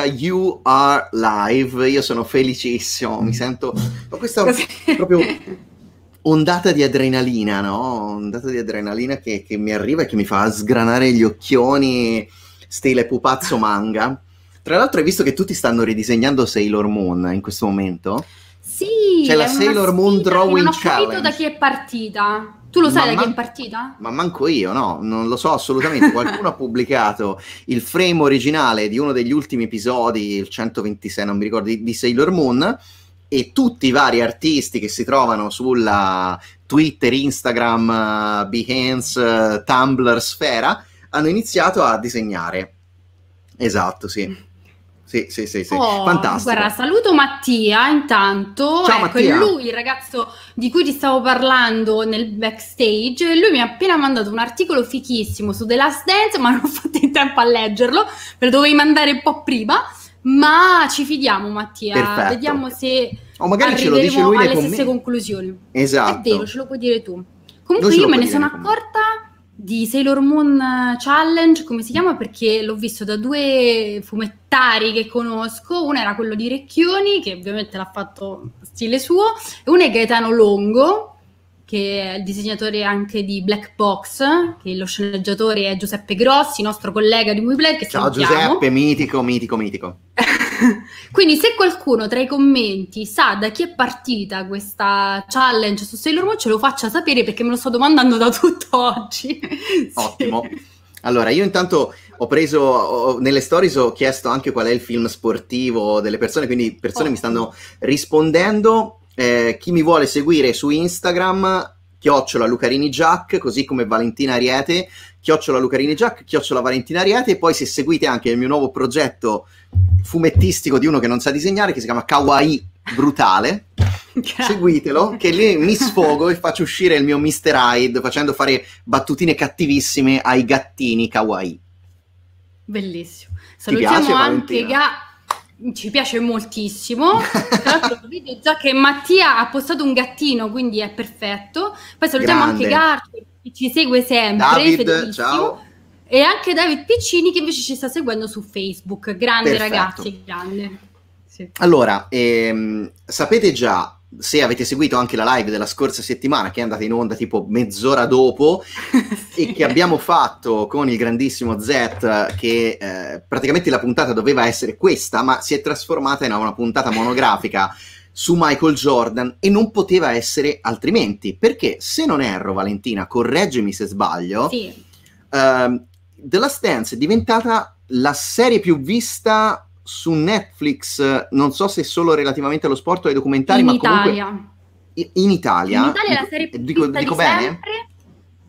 You Are Live. Io sono felicissimo, mi sento... Ho questa proprio ondata di adrenalina, no? Ondata di adrenalina che, che, mi arriva e che mi fa sgranare gli occhioni stile pupazzo manga. Tra l'altro hai visto che tutti stanno ridisegnando Sailor Moon in questo momento? Sì! C'è la Sailor Moon Drawing Challenge. Non ho capito da chi è partita. Tu lo sai ma da man- che è partita? Ma manco io, no, non lo so assolutamente. Qualcuno ha pubblicato il frame originale di uno degli ultimi episodi, il 126, non mi ricordo, di, di Sailor Moon, e tutti i vari artisti che si trovano sulla Twitter, Instagram, eh, Behance, eh, Tumblr, Sfera, hanno iniziato a disegnare. Esatto, sì. Sì, sì, sì, sì. Oh, fantastico. Guarda, saluto Mattia intanto. Ciao, ecco, Mattia. lui il ragazzo di cui ti stavo parlando nel backstage. Lui mi ha appena mandato un articolo fichissimo su The Last Dance, ma non ho fatto in tempo a leggerlo, ve lo dovevi mandare un po' prima. Ma ci fidiamo, Mattia. Perfetto. Vediamo se o magari ce lo dice lui alle stesse conclusioni. Esatto. È vero, ce lo puoi dire tu. Comunque, io me ne sono accorta di Sailor Moon Challenge, come si chiama? Perché l'ho visto da due fumettari che conosco, uno era quello di Recchioni, che ovviamente l'ha fatto stile suo, e uno è Gaetano Longo, che è il disegnatore anche di Black Box, che lo sceneggiatore è Giuseppe Grossi, nostro collega di WePlay, che Ciao salutiamo. Giuseppe, mitico, mitico, mitico. Quindi se qualcuno tra i commenti sa da chi è partita questa challenge su Sailor Moon, ce lo faccia sapere perché me lo sto domandando da tutto oggi. Ottimo. Allora, io intanto ho preso, ho, nelle stories ho chiesto anche qual è il film sportivo delle persone, quindi persone oh. mi stanno rispondendo. Eh, chi mi vuole seguire su Instagram chiocciola Lucarini Jack, così come Valentina Ariete, chiocciola Lucarini Jack, chiocciola Valentina Ariete, e poi se seguite anche il mio nuovo progetto fumettistico di uno che non sa disegnare, che si chiama Kawaii Brutale, seguitelo, che lì mi sfogo e faccio uscire il mio Mr. Hyde facendo fare battutine cattivissime ai gattini Kawaii. Bellissimo. Salutiamo piace, anche Ga- ci piace moltissimo. Tra l'altro, vedo già che Mattia ha postato un gattino, quindi è perfetto. Poi salutiamo Grande. anche Garfield che ci segue sempre. David, ciao. E anche David Piccini che invece ci sta seguendo su Facebook. Grande perfetto. ragazzi, grande. Sì. Allora, ehm, sapete già se avete seguito anche la live della scorsa settimana, che è andata in onda tipo mezz'ora dopo, sì. e che abbiamo fatto con il grandissimo Z, che eh, praticamente la puntata doveva essere questa, ma si è trasformata in una puntata monografica su Michael Jordan e non poteva essere altrimenti, perché se non erro, Valentina, correggimi se sbaglio, sì. uh, The Last Dance è diventata la serie più vista su Netflix, non so se solo relativamente allo sport o ai documentari, in ma Italia. comunque... In Italia. In Italia la serie più dico, dico bene? Sempre.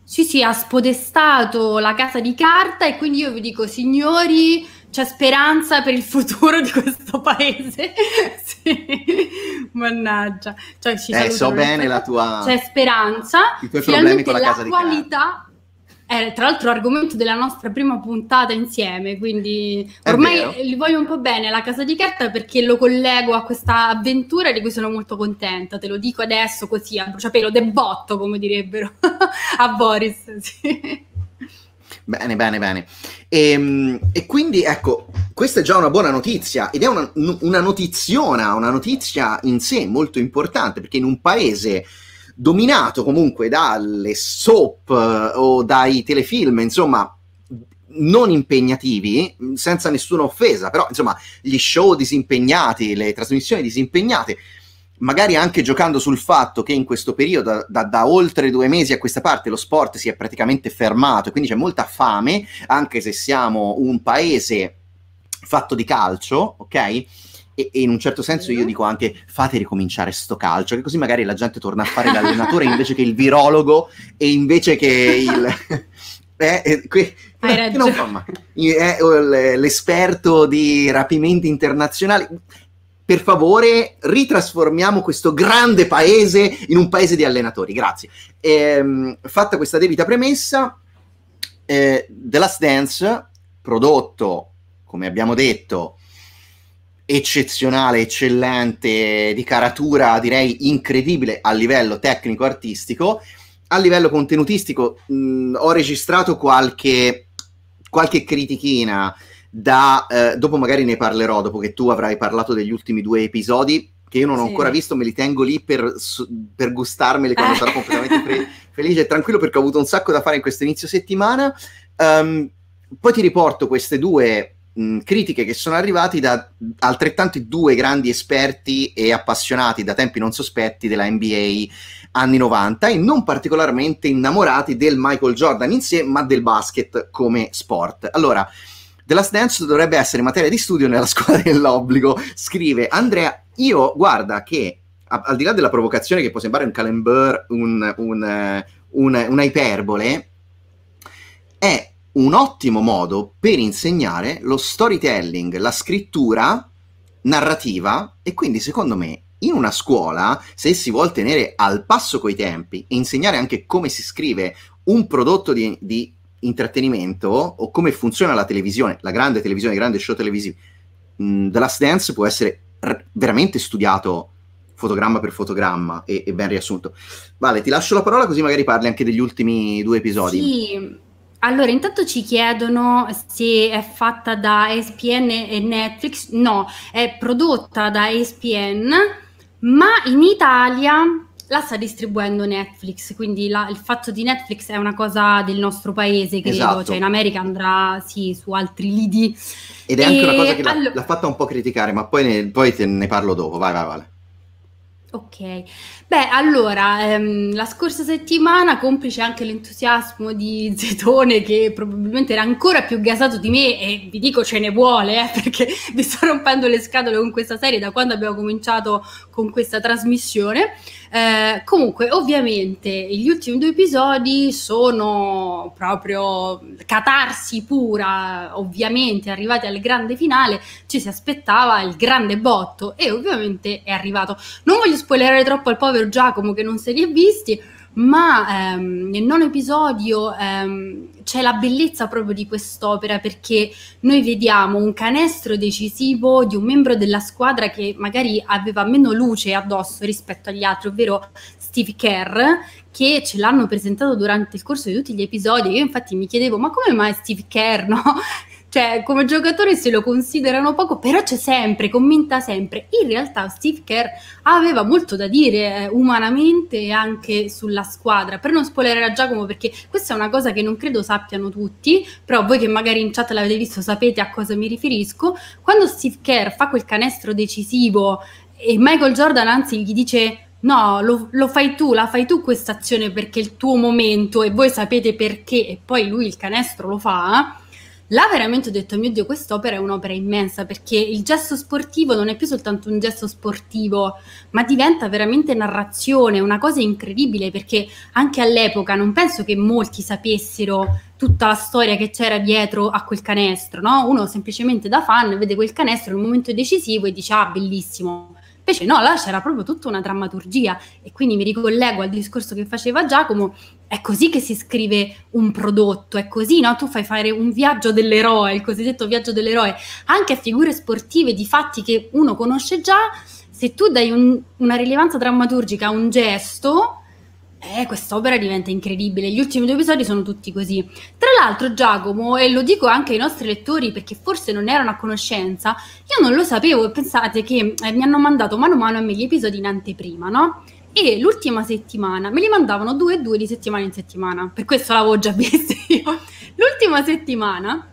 Sì, sì, ha spodestato la casa di carta e quindi io vi dico, signori, c'è speranza per il futuro di questo paese. sì. Mannaggia. Cioè, ci eh, so bene la tua... C'è speranza. I tuoi Finalmente con la, la casa di carta. qualità eh, tra l'altro argomento della nostra prima puntata insieme, quindi ormai li voglio un po' bene alla casa di carta perché lo collego a questa avventura di cui sono molto contenta, te lo dico adesso così a bruciapelo, debotto come direbbero a Boris. Sì. Bene, bene, bene. E, ehm, e, quindi ecco, questa è già una buona notizia ed è una, una notiziona, una notizia in sé molto importante perché in un paese dominato comunque dalle soap eh, o dai telefilm, insomma, non impegnativi, senza nessuna offesa, però insomma, gli show disimpegnati, le trasmissioni disimpegnate, magari anche giocando sul fatto che in questo periodo, da, da, oltre due mesi a questa parte, lo sport si è praticamente fermato, e quindi c'è molta fame, anche se siamo un paese fatto di calcio, ok? e, e in un certo senso io dico anche fate ricominciare sto calcio, che così magari la gente torna a fare l'allenatore invece che il virologo e invece che il... Eh, eh, que- eh, l'esperto di rapimenti internazionali. Per favore, ritrasformiamo questo grande paese in un paese di allenatori. Grazie. Ehm, fatta questa debita premessa, eh, The Last Dance, prodotto, come abbiamo detto, eccezionale, eccellente, di caratura direi incredibile a livello tecnico-artistico. A livello contenutistico mh, mm, ho registrato qualche, qualche critichina da, eh, dopo magari ne parlerò, dopo che tu avrai parlato degli ultimi due episodi, che io non sì. ho ancora visto, me li tengo lì per, per gustarmeli quando eh. sarò completamente felice e tranquillo perché ho avuto un sacco da fare in questo inizio settimana. Um, poi ti riporto queste due critiche che sono arrivate da altrettanti due grandi esperti e appassionati da tempi non sospetti della NBA anni 90 e non particolarmente innamorati del Michael Jordan in sé, ma del basket come sport. Allora, The Last Dance dovrebbe essere materia di studio nella scuola dell'obbligo, scrive Andrea. Io, guarda, che al di là della provocazione che può sembrare un calembour, un, un, eh, un, una iperbole, è un ottimo modo per insegnare lo storytelling, la scrittura narrativa e quindi secondo me in una scuola, se si vuole tenere al passo coi tempi e insegnare anche come si scrive un prodotto di, di intrattenimento o come funziona la televisione, la grande televisione, i grandi show televisivi, mm, The Last Dance può essere r- veramente studiato fotogramma per fotogramma e, e ben riassunto. Vale, ti lascio la parola così magari parli anche degli ultimi due episodi. Sì, allora, intanto ci chiedono se è fatta da ESPN e Netflix. No, è prodotta da ESPN, ma in Italia la sta distribuendo Netflix, quindi la, il fatto di Netflix è una cosa del nostro paese, credo, esatto. cioè in America andrà sì, su altri lidi. Ed è anche una cosa che l'ha, allora... l'ha fatta un po' criticare, ma poi ne, poi ne parlo dopo, vai vai vai. Ok, beh allora, ehm, la scorsa settimana, complice anche l'entusiasmo di Zetone che probabilmente era ancora più gasato di me e vi dico ce ne vuole eh, perché vi sto rompendo le scatole con questa serie da quando abbiamo cominciato con questa trasmissione. Eh, comunque, ovviamente, gli ultimi due episodi sono proprio catarsi pura, ovviamente arrivati al grande finale ci si aspettava il grande botto e ovviamente è arrivato. Non voglio spoilerare troppo al povero Giacomo che non se li è visti, ma ehm, nel nono episodio ehm, c'è la bellezza proprio di quest'opera perché noi vediamo un canestro decisivo di un membro della squadra che magari aveva meno luce addosso rispetto agli altri, ovvero Steve Kerr, che ce l'hanno presentato durante il corso di tutti gli episodi. Io infatti mi chiedevo, ma come mai Steve Kerr no? cioè come giocatore se lo considerano poco, però c'è sempre, commenta sempre. In realtà Steve Kerr aveva molto da dire eh, umanamente anche sulla squadra. Per non spoilerare a Giacomo, perché questa è una cosa che non credo sappiano tutti, però voi che magari in chat l'avete visto sapete a cosa mi riferisco. Quando Steve Kerr fa quel canestro decisivo e Michael Jordan anzi gli dice no, lo, lo, fai tu, la fai tu questa azione perché è il tuo momento e voi sapete perché, e poi lui il canestro lo fa, Là veramente ho detto, mio Dio, quest'opera è un'opera immensa perché il gesto sportivo non è più soltanto un gesto sportivo, ma diventa veramente narrazione, una cosa incredibile perché anche all'epoca non penso che molti sapessero tutta la storia che c'era dietro a quel canestro, no? Uno semplicemente da fan vede quel canestro nel momento decisivo e dice, ah, bellissimo. Invece no, là c'era proprio tutta una drammaturgia e quindi mi ricollego al discorso che faceva Giacomo, è così che si scrive un prodotto, è così, no? Tu fai fare un viaggio dell'eroe, il cosiddetto viaggio dell'eroe, anche a figure sportive di fatti che uno conosce già, se tu dai un, una rilevanza drammaturgica a un gesto, eh, quest'opera diventa incredibile. Gli ultimi due episodi sono tutti così. Tra l'altro, Giacomo, e lo dico anche ai nostri lettori perché forse non erano a conoscenza, io non lo sapevo e pensate che eh, mi hanno mandato mano a mano a me gli episodi in anteprima, no? E l'ultima settimana me li mandavano due e due di settimana in settimana, per questo l'avevo già visto io. L'ultima settimana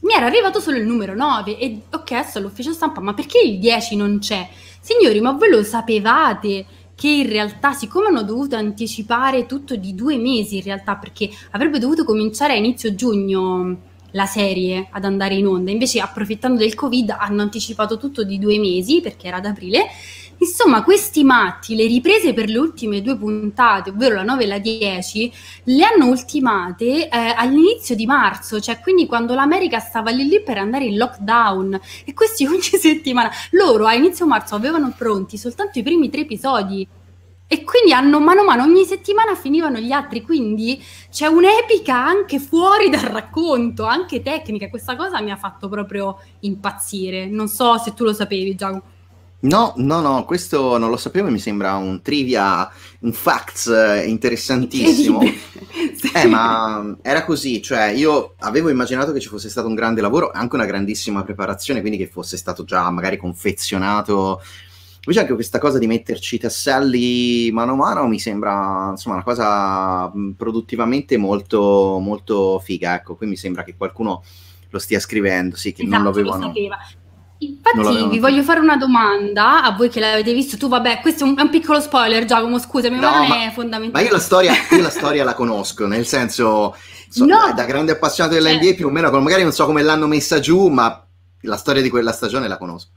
mi era arrivato solo il numero 9 e ho chiesto all'ufficio stampa ma perché il 10 non c'è? Signori, ma voi lo sapevate? che in realtà, siccome hanno dovuto anticipare tutto di due mesi, in realtà, perché avrebbe dovuto cominciare a inizio giugno la serie ad andare in onda, invece approfittando del Covid hanno anticipato tutto di due mesi, perché era ad aprile, Insomma, questi matti, le riprese per le ultime due puntate, ovvero la 9 e la 10, le hanno ultimate eh, all'inizio di marzo, cioè quindi quando l'America stava lì lì per andare in lockdown. E questi ogni settimana, loro a inizio marzo avevano pronti soltanto i primi tre episodi. E quindi hanno mano a mano, ogni settimana finivano gli altri, quindi c'è un'epica anche fuori dal racconto, anche tecnica. Questa cosa mi ha fatto proprio impazzire. Non so se tu lo sapevi, Giacomo. No, no, no, questo non lo sapevo e mi sembra un trivia, un facts eh, interessantissimo. sì. Eh, ma era così, cioè io avevo immaginato che ci fosse stato un grande lavoro, anche una grandissima preparazione, quindi che fosse stato già magari confezionato. Invece anche questa cosa di metterci i tasselli mano a mano mi sembra, insomma, una cosa mm, produttivamente molto, molto figa, ecco, qui mi sembra che qualcuno lo stia scrivendo, sì, che esatto, non lo avevano. Lo sapeva. Infatti vi voglio fare una domanda a voi che l'avete visto. Tu, vabbè, questo è un, è un piccolo spoiler, Giacomo, scusami, no, ma non è fondamentale. Ma io la storia, io la, storia la conosco, nel senso, so, no. da grande appassionato dell'NBA cioè. più o meno, magari non so come l'hanno messa giù, ma la storia di quella stagione la conosco.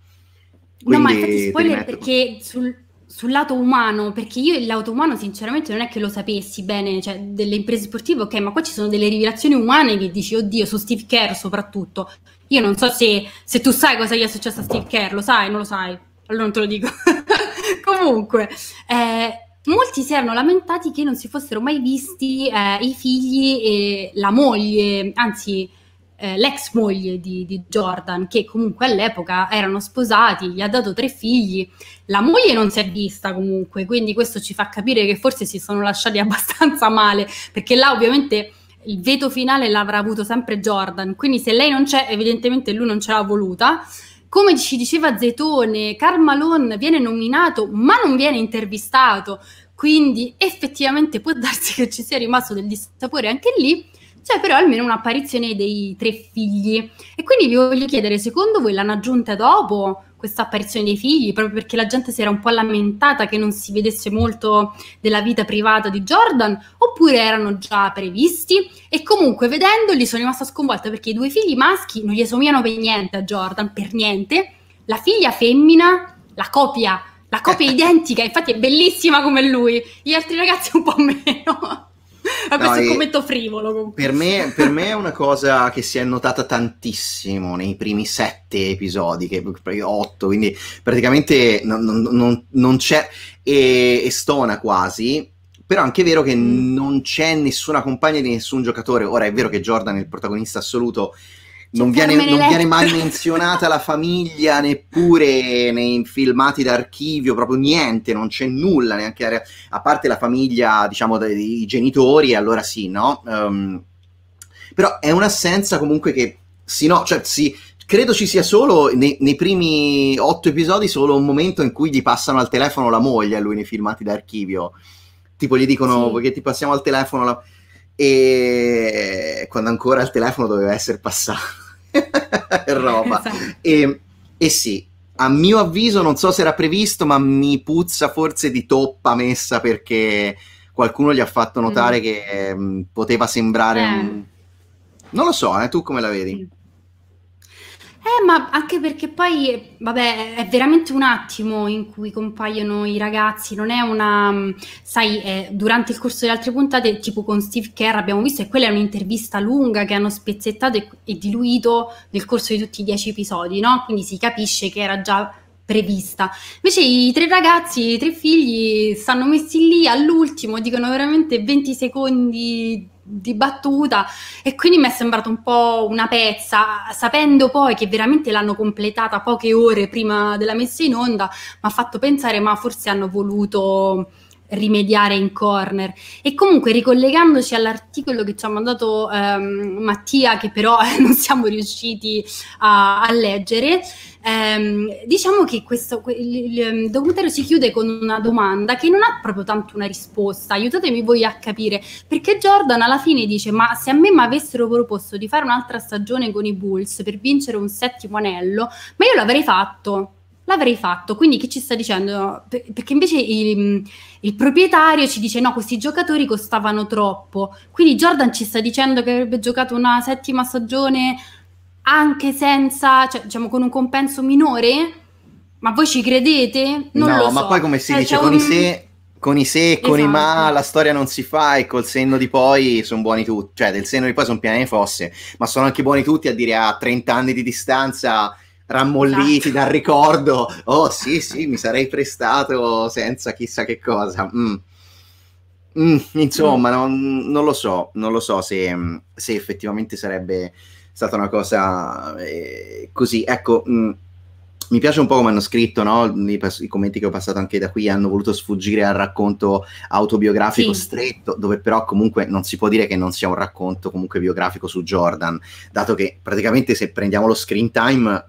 Quindi, no, ma infatti spoiler perché sul, sul lato umano, perché io il lato umano sinceramente non è che lo sapessi bene, cioè delle imprese sportive, ok, ma qua ci sono delle rivelazioni umane che dici, oddio, su Steve Kerr soprattutto, io non so se, se tu sai cosa gli è successo a Steve Kerr, lo sai, non lo sai, allora non te lo dico. Comunque, eh, molti si erano lamentati che non si fossero mai visti eh, i figli e la moglie, anzi eh, l'ex moglie di, di, Jordan, che comunque all'epoca erano sposati, gli ha dato tre figli. La moglie non si è vista comunque, quindi questo ci fa capire che forse si sono lasciati abbastanza male, perché là ovviamente il veto finale l'avrà avuto sempre Jordan, quindi se lei non c'è, evidentemente lui non ce l'ha voluta. Come ci diceva Zetone, Carmalon viene nominato ma non viene intervistato, quindi effettivamente può darsi che ci sia rimasto del dissapore anche lì. C'è però almeno un'apparizione dei tre figli. E quindi vi voglio chiedere, secondo voi l'hanno aggiunta dopo questa apparizione dei figli, proprio perché la gente si era un po' lamentata che non si vedesse molto della vita privata di Jordan, oppure erano già previsti e comunque vedendoli sono rimasta sconvolta perché i due figli maschi non gli somigliano per niente a Jordan, per niente. La figlia femmina, la copia, la copia identica, infatti è bellissima come lui, gli altri ragazzi un po' meno. Ma questo è commento frivolo. Per me, per me, è una cosa che si è notata tantissimo nei primi sette episodi, che, otto, quindi praticamente non, non, non c'è. E, e, stona quasi. Però anche è vero che mm. non c'è nessuna compagna di nessun giocatore. Ora è vero che Jordan è il protagonista assoluto cioè, non, viene, non viene, mai menzionata la famiglia neppure nei filmati d'archivio, proprio niente, non c'è nulla, neanche a parte la famiglia, diciamo, dei genitori, allora sì, no? Um, però è un'assenza comunque che sì, no, cioè sì, credo ci sia solo nei, nei, primi otto episodi solo un momento in cui gli passano al telefono la moglie a lui nei filmati d'archivio. Tipo gli dicono sì. che ti passiamo al telefono la... e quando ancora il telefono doveva essere passato. roba. Esatto. E, e sì, a mio avviso, non so se era previsto, ma mi puzza forse di toppa messa perché qualcuno gli ha fatto notare mm. che eh, poteva sembrare eh. un... Non lo so, eh, tu come la vedi? Eh, ma anche perché poi, vabbè, è veramente un attimo in cui compaiono i ragazzi, non è una, mm, sai, eh, durante il corso delle altre puntate, tipo con Steve Kerr abbiamo visto e quella è un'intervista lunga che hanno spezzettato e, e diluito nel corso di tutti i dieci episodi, no? Quindi si capisce che era già prevista. Invece i tre ragazzi, i tre figli, stanno messi lì all'ultimo, dicono veramente 20 secondi di battuta e quindi mi è sembrato un po' una pezza, sapendo poi che veramente l'hanno completata poche ore prima della messa in onda, mi ha fatto pensare ma forse hanno voluto rimediare in corner. E comunque ricollegandoci all'articolo che ci ha mandato ehm, Mattia, che però non siamo riusciti a, a leggere, ehm, diciamo che questo, il, il documentario si chiude con una domanda che non ha proprio tanto una risposta. Aiutatemi voi a capire, perché Jordan alla fine dice, ma se a me mi avessero proposto di fare un'altra stagione con i Bulls per vincere un settimo anello, ma io l'avrei fatto l'avrei fatto. Quindi che ci sta dicendo? Perché invece il, il, proprietario ci dice no, questi giocatori costavano troppo. Quindi Jordan ci sta dicendo che avrebbe giocato una settima stagione anche senza, cioè, diciamo, con un compenso minore? Ma voi ci credete? Non no, so. ma poi come si eh, dice, con, un... i se, con i se... e con esatto. i ma esatto. la storia non si fa e col senno di poi sono buoni tutti, cioè del senno di poi sono piene fosse, ma sono anche buoni tutti a dire ah, a 30 anni di distanza rammolliti esatto. dal ricordo, oh sì sì, mi sarei prestato senza chissà che cosa. Mm. Mm, insomma, mm. Non, non, lo so, non lo so se, se effettivamente sarebbe stata una cosa eh, così. Ecco, mh, mm, mi piace un po' come hanno scritto, no? I, I, commenti che ho passato anche da qui hanno voluto sfuggire al racconto autobiografico sì. stretto, dove però comunque non si può dire che non sia un racconto comunque biografico su Jordan, dato che praticamente se prendiamo lo screen time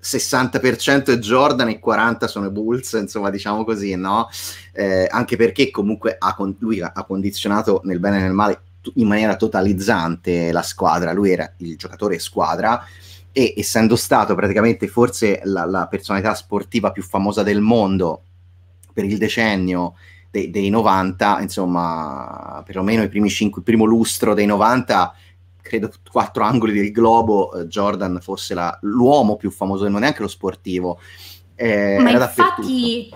60% è Jordan e 40% sono i Bulls, insomma diciamo così, no? Eh, anche perché comunque ha con- lui ha condizionato nel bene e nel male in maniera totalizzante la squadra, lui era il giocatore squadra e essendo stato praticamente forse la, la personalità sportiva più famosa del mondo per il decennio de- dei 90, insomma perlomeno i primi 5, il primo lustro dei 90 credo quattro angoli del globo eh, Jordan fosse la, l'uomo più famoso del mondo, neanche lo sportivo. Eh, Ma infatti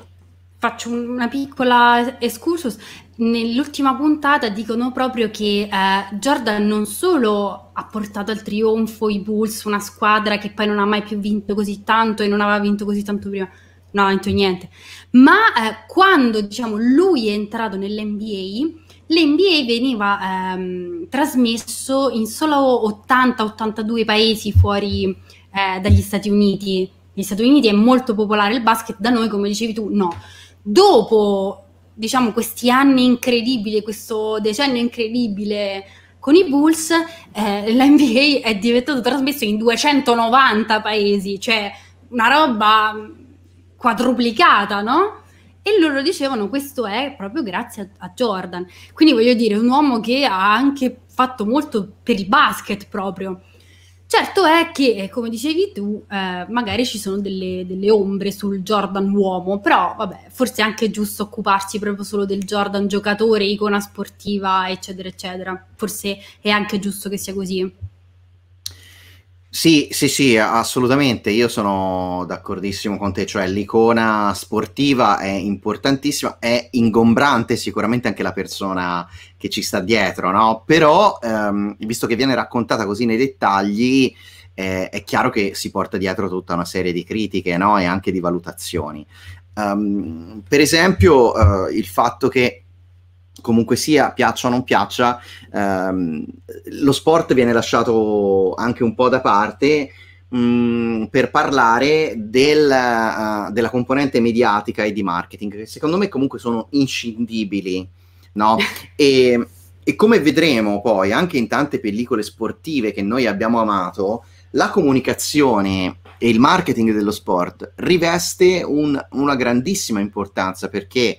faccio una piccola excursus. Nell'ultima puntata dicono proprio che eh, Jordan non solo ha portato al trionfo i Bulls, una squadra che poi non ha mai più vinto così tanto e non aveva vinto così tanto prima, non ha vinto niente, ma eh, quando diciamo, lui è entrato nell'NBA l'NBA veniva ehm, trasmesso in solo 80-82 paesi fuori eh, dagli Stati Uniti. Negli Stati Uniti è molto popolare il basket, da noi, come dicevi tu, no. Dopo diciamo, questi anni incredibili, questo decennio incredibile con i Bulls, eh, l'NBA è diventato trasmesso in 290 paesi, cioè una roba quadruplicata, no? e loro dicevano questo è proprio grazie a, a Jordan. Quindi voglio dire, un uomo che ha anche fatto molto per il basket proprio. Certo è che, eh, come dicevi tu, eh, magari ci sono delle, delle, ombre sul Jordan uomo, però vabbè, forse è anche giusto occuparsi proprio solo del Jordan giocatore, icona sportiva, eccetera, eccetera. Forse è anche giusto che sia così. Sì, sì, sì, assolutamente, io sono d'accordissimo con te, cioè l'icona sportiva è importantissima, è ingombrante sicuramente anche la persona che ci sta dietro, no? Però, ehm, visto che viene raccontata così nei dettagli, eh, è chiaro che si porta dietro tutta una serie di critiche, no? E anche di valutazioni. Um, per esempio, eh, il fatto che comunque sia, piaccia o non piaccia, ehm, lo sport viene lasciato anche un po' da parte mh, mm, per parlare del, uh, della componente mediatica e di marketing, che secondo me comunque sono inscindibili, no? e, e come vedremo poi anche in tante pellicole sportive che noi abbiamo amato, la comunicazione e il marketing dello sport riveste un, una grandissima importanza perché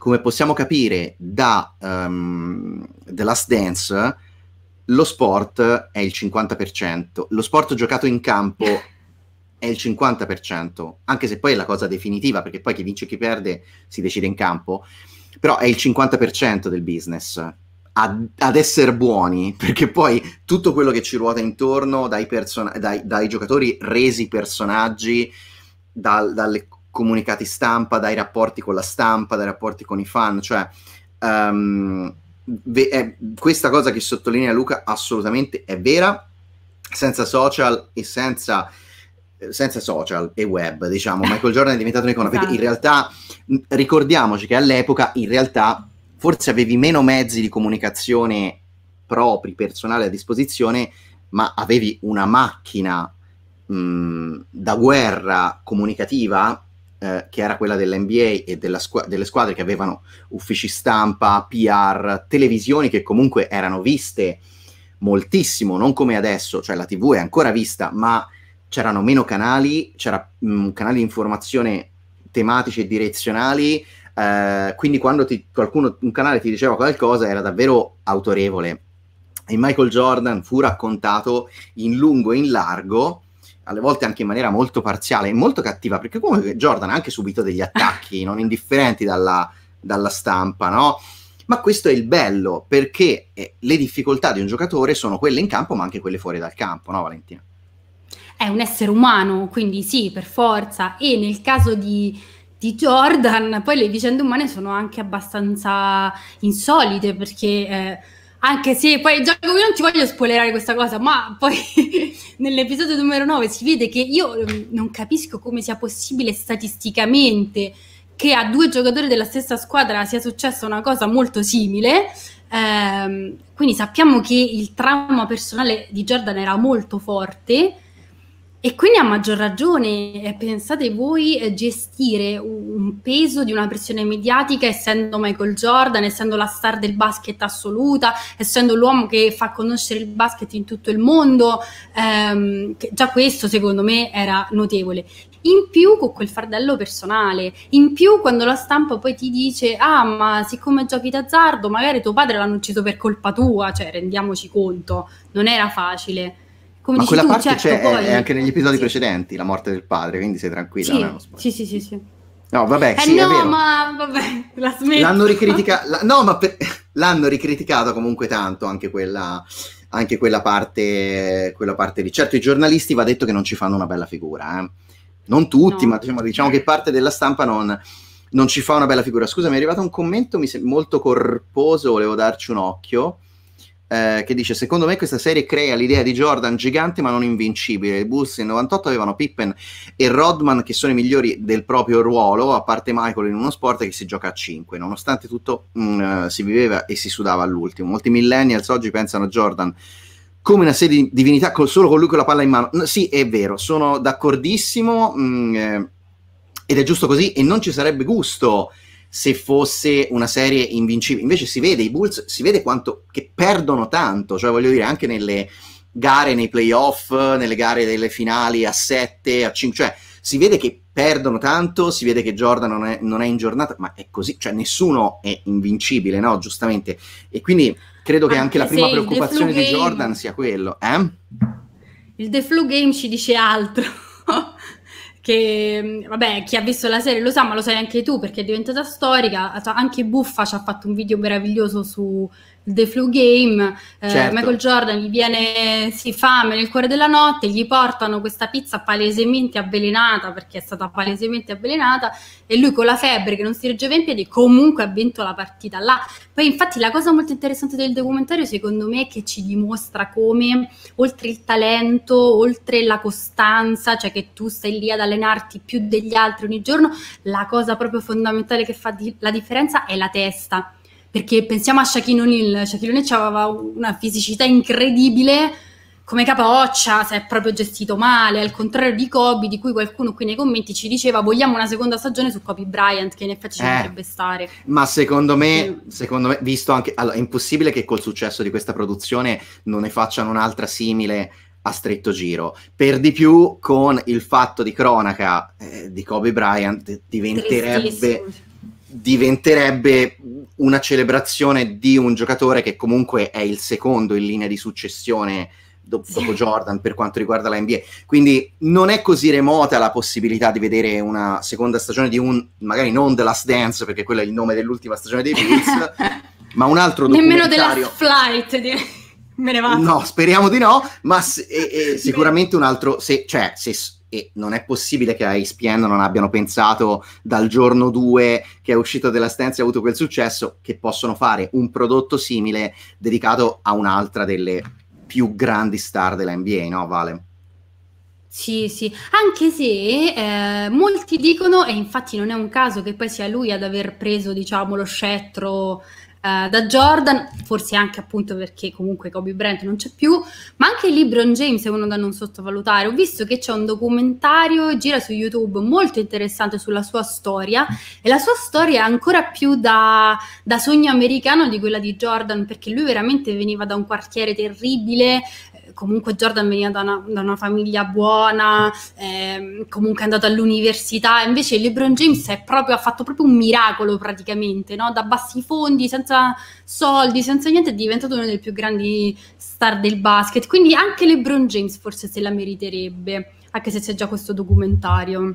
come possiamo capire da um, The Last Dance, lo sport è il 50%, lo sport giocato in campo è il 50%, anche se poi è la cosa definitiva, perché poi chi vince e chi perde si decide in campo, però è il 50% del business. Ad, ad essere buoni, perché poi tutto quello che ci ruota intorno, dai, person- dai, dai giocatori resi personaggi, dal, dalle comunicati stampa, dai rapporti con la stampa, dai rapporti con i fan, cioè um, è, questa cosa che sottolinea Luca assolutamente è vera, senza social e senza, senza social e web, diciamo, Michael Jordan è diventato un'icona, esatto. perché in realtà ricordiamoci che all'epoca in realtà forse avevi meno mezzi di comunicazione propri, personali a disposizione, ma avevi una macchina mh, da guerra comunicativa eh, che era quella dell'NBA e della squ- delle squadre che avevano uffici stampa, PR, televisioni che comunque erano viste moltissimo, non come adesso, cioè la TV è ancora vista, ma c'erano meno canali, c'era un mm, canale di informazione tematici e direzionali, eh, quindi quando ti, qualcuno, un canale ti diceva qualcosa era davvero autorevole. E Michael Jordan fu raccontato in lungo e in largo alle volte anche in maniera molto parziale e molto cattiva, perché comunque Jordan ha anche subito degli attacchi non indifferenti dalla, dalla stampa, no? Ma questo è il bello, perché eh, le difficoltà di un giocatore sono quelle in campo, ma anche quelle fuori dal campo, no Valentina? È un essere umano, quindi sì, per forza. E nel caso di di Jordan, poi le vicende umane sono anche abbastanza insolite perché eh, anche se poi Giacomo, io non ti voglio spoilerare questa cosa, ma poi nell'episodio numero 9 si vede che io ehm, non capisco come sia possibile statisticamente che a due giocatori della stessa squadra sia successa una cosa molto simile. Ehm, quindi sappiamo che il trauma personale di Jordan era molto forte e quindi a maggior ragione, eh, pensate voi, eh, gestire un peso di una pressione mediatica, essendo Michael Jordan, essendo la star del basket assoluta, essendo l'uomo che fa conoscere il basket in tutto il mondo, ehm, già questo secondo me era notevole. In più con quel fardello personale, in più quando la stampa poi ti dice, ah ma siccome giochi d'azzardo, magari tuo padre l'hanno ucciso per colpa tua, cioè rendiamoci conto, non era facile come Ma quella tu, parte certo, c'è poi... anche negli episodi sì. precedenti, la morte del padre, quindi sei tranquilla. Sì, sì, sì, sì, No, vabbè, eh sì, no, ma vabbè, la smetto. L'hanno ricriticata, la... no, ma per... l'hanno ricriticata comunque tanto anche quella, anche quella parte, quella parte lì. Certo, i giornalisti va detto che non ci fanno una bella figura, eh. Non tutti, no. ma diciamo, diciamo, che parte della stampa non, non, ci fa una bella figura. Scusa, mi è arrivato un commento mi molto corposo, volevo darci un occhio eh, che dice secondo me questa serie crea l'idea di Jordan gigante ma non invincibile i Bulls nel 98 avevano Pippen e Rodman che sono i migliori del proprio ruolo a parte Michael in uno sport che si gioca a 5 nonostante tutto mh, mm, eh, si viveva e si sudava all'ultimo molti millennials oggi pensano a Jordan come una serie di divinità col, solo con lui con la palla in mano no, sì è vero sono d'accordissimo mh, mm, eh, ed è giusto così e non ci sarebbe gusto se fosse una serie invincibile. Invece si vede i Bulls, si vede quanto che perdono tanto, cioè voglio dire anche nelle gare nei playoff, nelle gare delle finali a 7, a 5, cioè si vede che perdono tanto, si vede che Jordan non è, non è in giornata, ma è così, cioè nessuno è invincibile, no? Giustamente. E quindi credo che anche, anche la prima preoccupazione di Jordan sia quello, eh? Il The Flu Game ci dice altro. che vabbè, chi ha visto la serie lo sa, ma lo sai anche tu perché è diventata storica. Anche Buffa ci ha fatto un video meraviglioso su The Flu Game, eh, certo. eh, Michael Jordan gli viene sì, fame nel cuore della notte, gli portano questa pizza palesemente avvelenata perché è stata palesemente avvelenata e lui con la febbre che non si reggeva in piedi comunque ha vinto la partita là. Poi infatti la cosa molto interessante del documentario secondo me è che ci dimostra come oltre il talento, oltre la costanza, cioè che tu stai lì ad allenarti più degli altri ogni giorno, la cosa proprio fondamentale che fa di- la differenza è la testa perché pensiamo a Shaquille O'Neal, Shaquille O'Neal aveva una fisicità incredibile come capoccia, si è proprio gestito male, al contrario di Kobe, di cui qualcuno qui nei commenti ci diceva vogliamo una seconda stagione su Kobe Bryant, che in effetti ci eh, potrebbe stare. Ma secondo me, sì. secondo me, visto anche... Allora, è impossibile che col successo di questa produzione non ne facciano un'altra simile a stretto giro. Per di più, con il fatto di cronaca eh, di Kobe Bryant diventerebbe diventerebbe una celebrazione di un giocatore che comunque è il secondo in linea di successione dopo, sì. dopo Jordan per quanto riguarda la NBA. Quindi non è così remota la possibilità di vedere una seconda stagione di un, magari non The Last Dance, perché quello è il nome dell'ultima stagione dei Bills, ma un altro Nemmeno documentario. Nemmeno The Last Flight, di... me ne vado. No, speriamo di no, ma se, e, e sicuramente un altro, se, cioè, se e non è possibile che a ESPN non abbiano pensato dal giorno 2 che è uscito della stanza e ha avuto quel successo che possono fare un prodotto simile dedicato a un'altra delle più grandi star della NBA, no Vale? Sì, sì, anche se eh, molti dicono, e infatti non è un caso che poi sia lui ad aver preso, diciamo, lo scettro eh, da Jordan, forse anche appunto perché comunque Kobe Bryant non c'è più, ma anche LeBron James è uno da non sottovalutare. Ho visto che c'è un documentario, gira su YouTube, molto interessante sulla sua storia e la sua storia è ancora più da, da sogno americano di quella di Jordan perché lui veramente veniva da un quartiere terribile, comunque Jordan veniva da una, da una famiglia buona, eh, comunque è andato all'università, invece LeBron James proprio, ha fatto proprio un miracolo praticamente, no? da bassi fondi, senza soldi, senza niente, è diventato uno dei più grandi star del basket, quindi anche LeBron James forse se la meriterebbe, anche se c'è già questo documentario.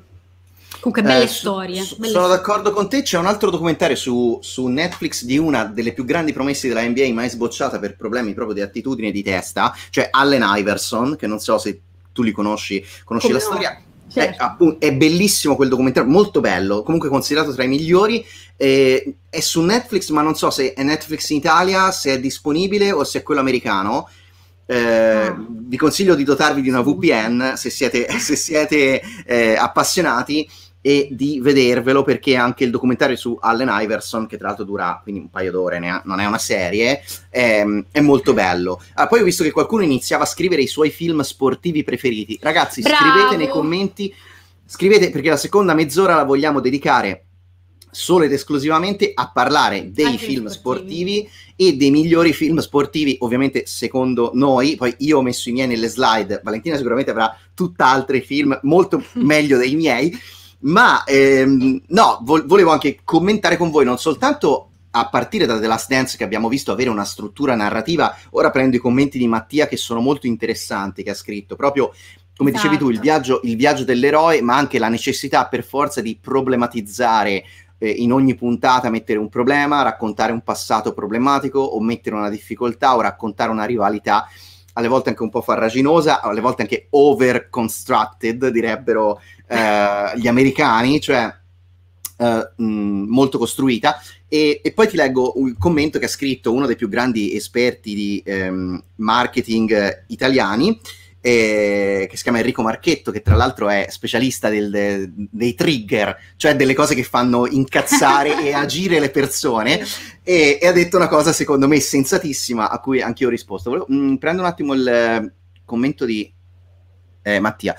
Comunque, belle eh, storie. So, belle sono storie. d'accordo con te. C'è un altro documentario su, su, Netflix di una delle più grandi promesse della NBA mai sbocciata per problemi proprio di attitudine e di testa, cioè Allen Iverson, che non so se tu li conosci, conosci Come la no? storia. Certo. Eh, è, ah, è, bellissimo quel documentario, molto bello, comunque considerato tra i migliori. Eh, è su Netflix, ma non so se è Netflix in Italia, se è disponibile o se è quello americano. Eh, ah. vi consiglio di dotarvi di una VPN se siete, se siete eh, appassionati e di vedervelo perché anche il documentario su Allen Iverson, che tra l'altro dura quindi un paio d'ore, ha, non è una serie, è, ehm, è molto bello. Ah, poi ho visto che qualcuno iniziava a scrivere i suoi film sportivi preferiti. Ragazzi, Bravo. scrivete nei commenti, scrivete perché la seconda mezz'ora la vogliamo dedicare solo ed esclusivamente a parlare dei Anche film sportivi. sportivi. e dei migliori film sportivi, ovviamente secondo noi, poi io ho messo i miei nelle slide, Valentina sicuramente avrà tutt'altri film molto meglio dei miei, ma ehm, no, vo- volevo anche commentare con voi non soltanto a partire da The Last Dance che abbiamo visto avere una struttura narrativa, ora prendo i commenti di Mattia che sono molto interessanti, che ha scritto proprio come esatto. dicevi tu, il esatto. viaggio, il viaggio, dell'eroe, ma anche la necessità per forza di problematizzare eh, in ogni puntata mettere un problema, raccontare un passato problematico o mettere una difficoltà o raccontare una rivalità alle volte anche un po' farraginosa, alle volte anche over constructed, direbbero eh, gli americani, cioè eh, mh, mm, molto costruita. E, e, poi ti leggo un commento che ha scritto uno dei più grandi esperti di ehm, marketing eh, italiani, eh, che si chiama Enrico Marchetto, che tra l'altro è specialista del, de, dei trigger, cioè delle cose che fanno incazzare e agire le persone, e, e, ha detto una cosa secondo me sensatissima a cui anche io ho risposto. Volevo, mh, mm, prendo un attimo il eh, commento di eh, Mattia.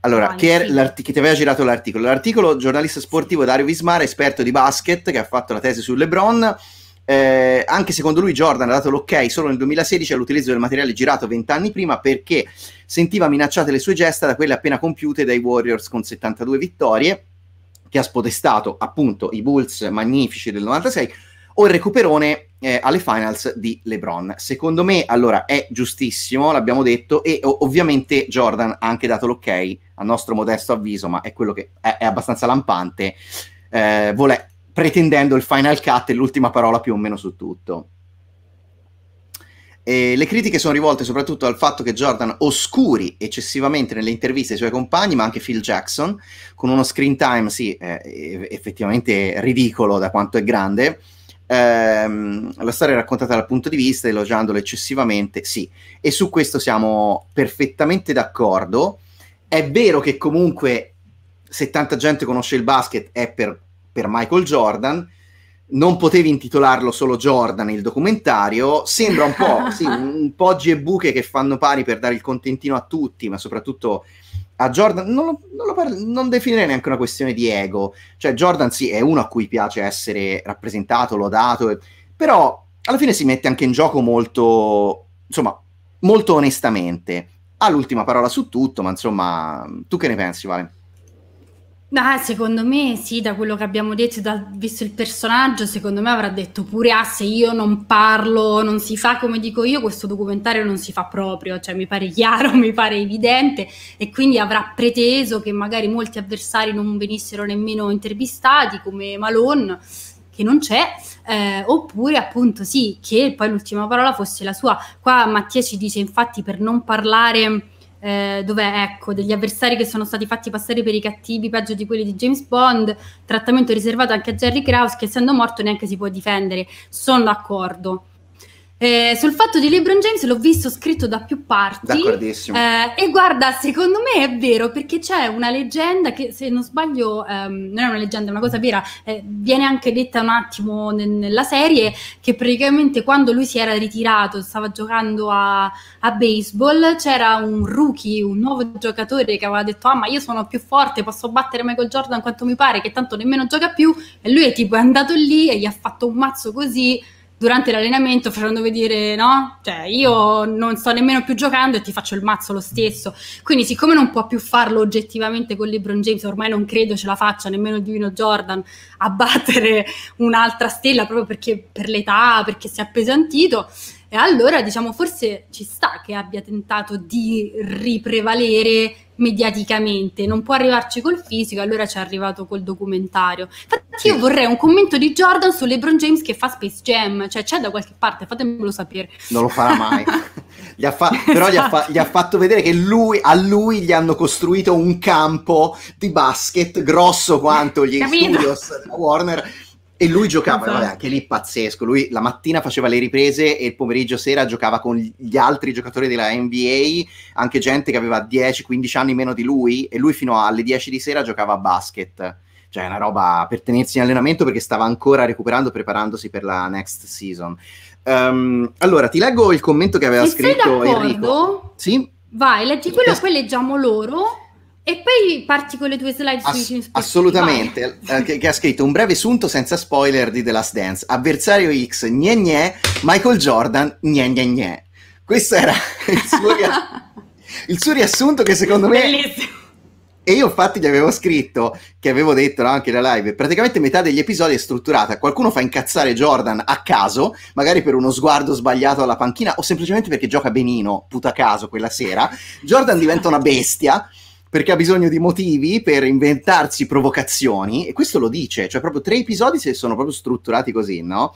Allora, che, che, ti aveva girato l'articolo? L'articolo, giornalista sportivo Dario Vismara, esperto di basket, che ha fatto la tesi su LeBron, eh, anche secondo lui Jordan ha dato l'ok solo nel 2016 all'utilizzo del materiale girato vent'anni prima perché sentiva minacciate le sue gesta da quelle appena compiute dai Warriors con 72 vittorie, che ha spodestato appunto i Bulls magnifici del 96, o il recuperone eh, alle finals di LeBron. Secondo me, allora, è giustissimo, l'abbiamo detto, e o- ovviamente Jordan ha anche dato l'ok, a nostro modesto avviso, ma è quello che è, è abbastanza lampante, eh, vole- pretendendo il final cut e l'ultima parola più o meno su tutto. E le critiche sono rivolte soprattutto al fatto che Jordan oscuri eccessivamente nelle interviste i suoi compagni, ma anche Phil Jackson, con uno screen time, sì, eh, effettivamente ridicolo da quanto è grande. Ehm, la storia è raccontata dal punto di vista, elogiandolo eccessivamente, sì, e su questo siamo perfettamente d'accordo. È vero che comunque se tanta gente conosce il basket è per per Michael Jordan, non potevi intitolarlo solo Jordan il documentario, sembra un po', sì, un po' e buche che fanno pari per dare il contentino a tutti, ma soprattutto a Jordan, non, lo, non, lo parlo, non definirei neanche una questione di ego, cioè Jordan sì è uno a cui piace essere rappresentato, lodato, però alla fine si mette anche in gioco molto, insomma, molto onestamente. Ha l'ultima parola su tutto, ma insomma, tu che ne pensi, Vale? Ah, secondo me sì, da quello che abbiamo detto, da, visto il personaggio, secondo me avrà detto pure, ah, se io non parlo, non si fa come dico io, questo documentario non si fa proprio, cioè mi pare chiaro, mi pare evidente, e quindi avrà preteso che magari molti avversari non venissero nemmeno intervistati, come Malone, che non c'è, eh, oppure appunto sì, che poi l'ultima parola fosse la sua. Qua Mattia ci dice infatti per non parlare eh, dove ecco degli avversari che sono stati fatti passare per i cattivi peggio di quelli di James Bond, trattamento riservato anche a Jerry Krause che essendo morto neanche si può difendere, sono d'accordo. Eh, sul fatto di LeBron James l'ho visto scritto da più parti. D'accordissimo. Eh, e guarda, secondo me è vero perché c'è una leggenda che, se non sbaglio, ehm, non è una leggenda, è una cosa vera, eh, viene anche detta un attimo ne- nella serie che praticamente quando lui si era ritirato, stava giocando a-, a baseball, c'era un rookie, un nuovo giocatore che aveva detto "Ah, ma io sono più forte, posso battere Michael Jordan quanto mi pare, che tanto nemmeno gioca più" e lui è tipo è andato lì e gli ha fatto un mazzo così durante l'allenamento facendo vedere no, cioè io non sto nemmeno più giocando e ti faccio il mazzo lo stesso. Quindi siccome non può più farlo oggettivamente con LeBron James, ormai non credo ce la faccia nemmeno il divino Jordan a battere un'altra stella proprio perché per l'età, perché si è appesantito. E allora diciamo forse ci sta che abbia tentato di riprevalere mediaticamente, non può arrivarci col fisico, allora ci è arrivato col documentario. Infatti, sì. io vorrei un commento di Jordan su LeBron James che fa Space Jam, cioè c'è da qualche parte, fatemelo sapere. Non lo farà mai. gli fa- però gli, ha fa- gli ha, fatto vedere che lui, a lui gli hanno costruito un campo di basket grosso quanto gli Capito? studios Warner e lui giocava, esatto. vabbè, anche lì pazzesco, lui la mattina faceva le riprese e il pomeriggio sera giocava con gli altri giocatori della NBA, anche gente che aveva 10-15 anni meno di lui e lui fino alle 10 di sera giocava a basket. Cioè, una roba per tenersi in allenamento perché stava ancora recuperando, preparandosi per la next season. Um, allora, ti leggo il commento che aveva Se scritto sei Enrico. Sì? Vai, leggi quello, poi leggiamo loro e poi parti con le tue slide Ass- sui film Assolutamente, eh, che, che, ha scritto un breve sunto senza spoiler di The Last Dance. Avversario X, gne gne, Michael Jordan, gne gne gne. Questo era il suo, ria- il suo riassunto che secondo me... Bellissimo. E io infatti gli avevo scritto, che avevo detto no, anche nella live, praticamente metà degli episodi è strutturata. Qualcuno fa incazzare Jordan a caso, magari per uno sguardo sbagliato alla panchina o semplicemente perché gioca benino, puta caso, quella sera. Jordan diventa una bestia perché ha bisogno di motivi per inventarsi provocazioni, e questo lo dice, cioè proprio tre episodi se sono proprio strutturati così, no?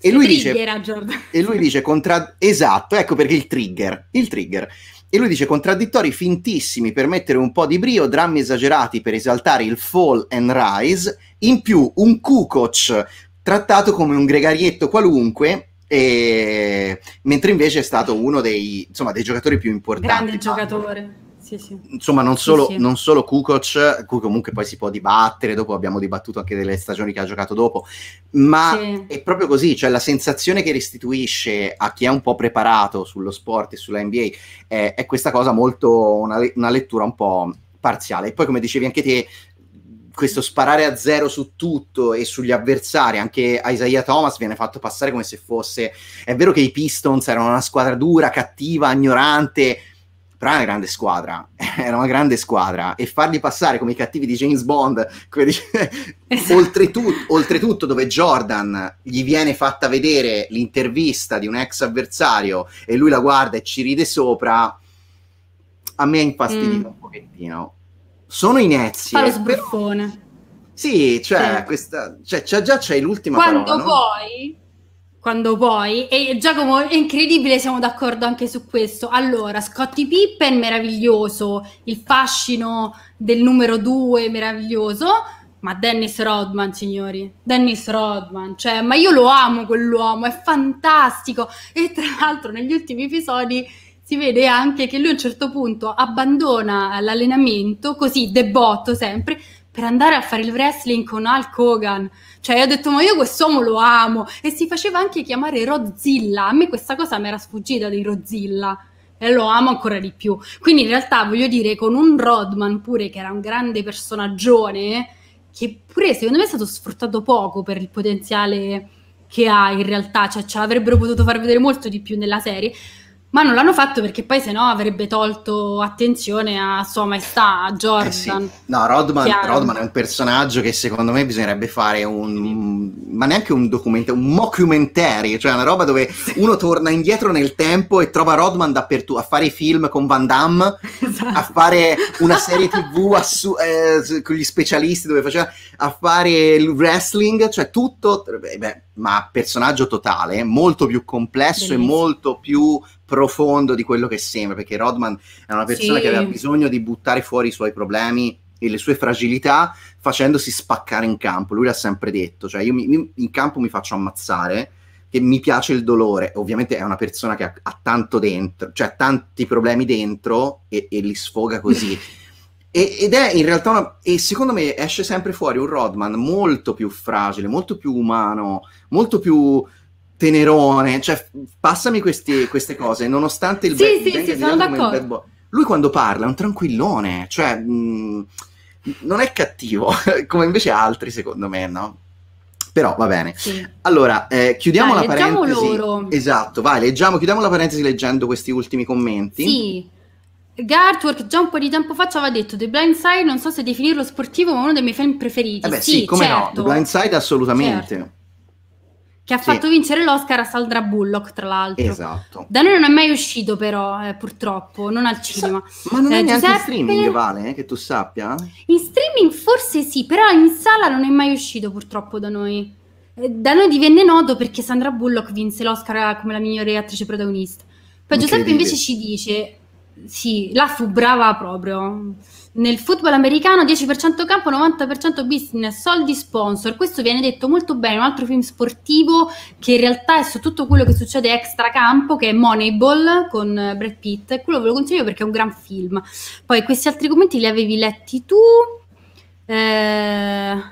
E lui, dice, e lui dice contra- esatto, ecco perché il trigger, il trigger. E lui dice contraddittori fintissimi per mettere un po' di brio, drammi esagerati per esaltare il fall and rise, in più un cucoc trattato come un gregarietto qualunque e... mentre invece è stato uno dei, insomma, dei giocatori più importanti. Grande ma... giocatore sì, Insomma, non solo, sì, non solo Kukoc, cui comunque poi si può dibattere, dopo abbiamo dibattuto anche delle stagioni che ha giocato dopo, ma è proprio così, cioè la sensazione che restituisce a chi è un po' preparato sullo sport e sulla NBA è, è questa cosa molto, una, una lettura un po' parziale. E poi come dicevi anche te, questo sparare a zero su tutto e sugli avversari, anche Isaiah Thomas viene fatto passare come se fosse... È vero che i Pistons erano una squadra dura, cattiva, ignorante, però è una grande squadra, era una grande squadra e farli passare come i cattivi di James Bond, dice, esatto. oltretutto, oltretutto, dove Jordan gli viene fatta vedere l'intervista di un ex avversario e lui la guarda e ci ride sopra, a me è infastidito mm. un pochettino. Sono inezie. Fa lo sbruffone. Però... Sì, cioè, sì. Questa... cioè già c'è l'ultima Quando parola. Quando vuoi... Non quando poi, e Giacomo è incredibile, siamo d'accordo anche su questo. Allora, Scottie Pippen meraviglioso, il fascino del numero due meraviglioso, ma Dennis Rodman, signori, Dennis Rodman, cioè, ma io lo amo quell'uomo, è fantastico. E tra l'altro negli ultimi episodi si vede anche che lui a un certo punto abbandona l'allenamento, così debotto sempre, per andare a fare il wrestling con Hulk Hogan. Cioè, ho detto, ma io quest'uomo lo amo. E si faceva anche chiamare Rodzilla. A me questa cosa mi era sfuggita di Rodzilla. E lo amo ancora di più. Quindi, in realtà, voglio dire, con un Rodman pure, che era un grande personaggione, che pure secondo me è stato sfruttato poco per il potenziale che ha in realtà, cioè ce l'avrebbero potuto far vedere molto di più nella serie ma non l'hanno fatto perché poi sennò avrebbe tolto attenzione a sua maestà, a Jordan. Eh sì. No, Rodman, Rodman, è un personaggio che secondo me bisognerebbe fare un, ma neanche un documentario, un mockumentary, cioè una roba dove uno torna indietro nel tempo e trova Rodman dappertutto, a fare i film con Van Damme, esatto. a fare una serie tv assu- eh, con gli specialisti dove faceva, a fare il wrestling, cioè tutto, eh, beh, ma personaggio totale, molto più complesso Bellissimo. e molto più profondo di quello che sembra, perché Rodman è una persona sì. che aveva bisogno di buttare fuori i suoi problemi e le sue fragilità facendosi spaccare in campo, lui l'ha sempre detto, cioè io mi, mi, in campo mi faccio ammazzare, che mi piace il dolore, ovviamente è una persona che ha, ha tanto dentro, cioè tanti problemi dentro e, e li sfoga così. ed è in realtà una, e secondo me esce sempre fuori un Rodman molto più fragile, molto più umano, molto più tenerone, cioè passami questi, queste cose, nonostante il sì, be- sì, sì, sono d'accordo. Bo- lui quando parla è un tranquillone, cioè mh, mm, non è cattivo, come invece altri secondo me, no? Però va bene. Sì. Allora, eh, chiudiamo Dai, la parentesi. Loro. Esatto, vai, leggiamo, chiudiamo la parentesi leggendo questi ultimi commenti. Sì. Gartwork già un po' di tempo fa ci aveva detto The Blind Side non so se definirlo sportivo ma uno dei miei film preferiti eh beh sì, sì come certo. no, The Blind Side assolutamente certo che ha fatto vincere l'Oscar a Saldra Bullock, tra l'altro. Esatto. Da noi non è mai uscito, però, eh, purtroppo, non al cinema. Sa- ma non eh, è neanche Giuseppe... in streaming, Vale, eh, che tu sappia? In streaming forse sì, però in sala non è mai uscito, purtroppo, da noi. Eh, da noi divenne noto perché Sandra Bullock vinse l'Oscar come la migliore attrice protagonista. Poi Giuseppe invece ci dice, sì, la fu brava proprio. Nel football americano 10% campo, 90% business, soldi sponsor. Questo viene detto molto bene in un altro film sportivo che in realtà è su tutto quello che succede extra campo, che è Moneyball con eh, Brad Pitt. Quello ve lo consiglio perché è un gran film. Poi questi altri commenti li avevi letti tu. Eh,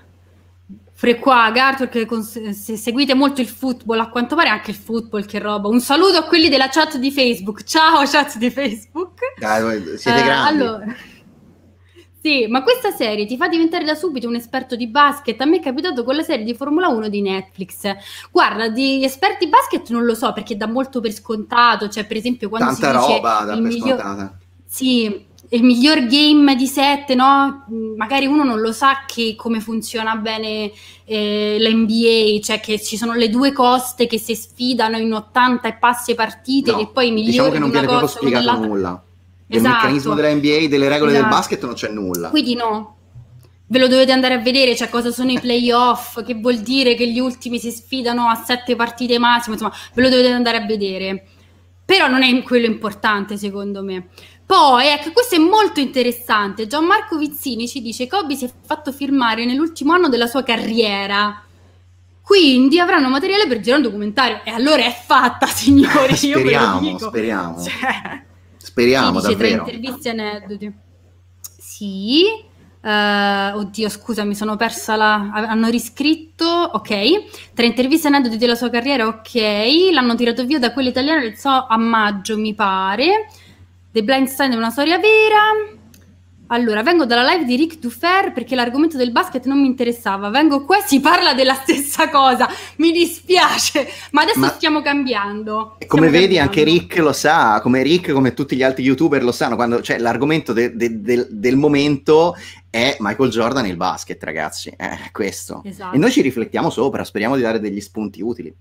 Frequa, Gartor, che cons- seguite molto il football, a quanto pare anche il football che roba. Un saluto a quelli della chat di Facebook. Ciao chat di Facebook. Dai, siete eh, grandi. Allora sì, ma questa serie ti fa diventare da subito un esperto di basket. A me è capitato con la serie di Formula 1 di Netflix. Guarda, di esperti basket non lo so perché dà molto per scontato. Cioè, per esempio, quando Tanta si dice roba da per miglior... scontata. Sì, il miglior game di sette, no? Magari uno non lo sa che come funziona bene eh, l'NBA, cioè che ci sono le due coste che si sfidano in 80 e passe partite no, e poi i migliori diciamo che non viene cosa, proprio spiegato nulla del esatto. meccanismo della NBA, delle regole esatto. del basket non c'è nulla. Quindi no, ve lo dovete andare a vedere, cioè cosa sono i playoff, che vuol dire che gli ultimi si sfidano a sette partite massimo, insomma, ve lo dovete andare a vedere. Però non è quello importante, secondo me. Poi, ecco, questo è molto interessante. Gianmarco Vizzini ci dice che Kobe si è fatto firmare nell'ultimo anno della sua carriera. Quindi avranno materiale per girare un documentario. E allora è fatta, signori. Speriamo, speriamo. Cioè... Speriamo sì, davvero. Tra interviste e aneddoti. Sì. Uh, oddio, scusa, mi sono persa la... Hanno riscritto, ok. Tra interviste e aneddoti della sua carriera, ok. L'hanno tirato via da quella italiana, so, a maggio, mi pare. The Blind Side è una storia vera. Allora, vengo dalla live di Ric Dufer perché l'argomento del basket non mi interessava. Vengo qua e si parla della stessa cosa. Mi dispiace, ma adesso ma stiamo cambiando. Stiamo come cambiando. vedi, anche Rick lo sa, come Ric, come tutti gli altri youtuber lo sanno, quando cioè, l'argomento de- de- de- del momento è Michael Jordan e il basket, ragazzi. È eh, questo. Esatto. E noi ci riflettiamo sopra, speriamo di dare degli spunti utili.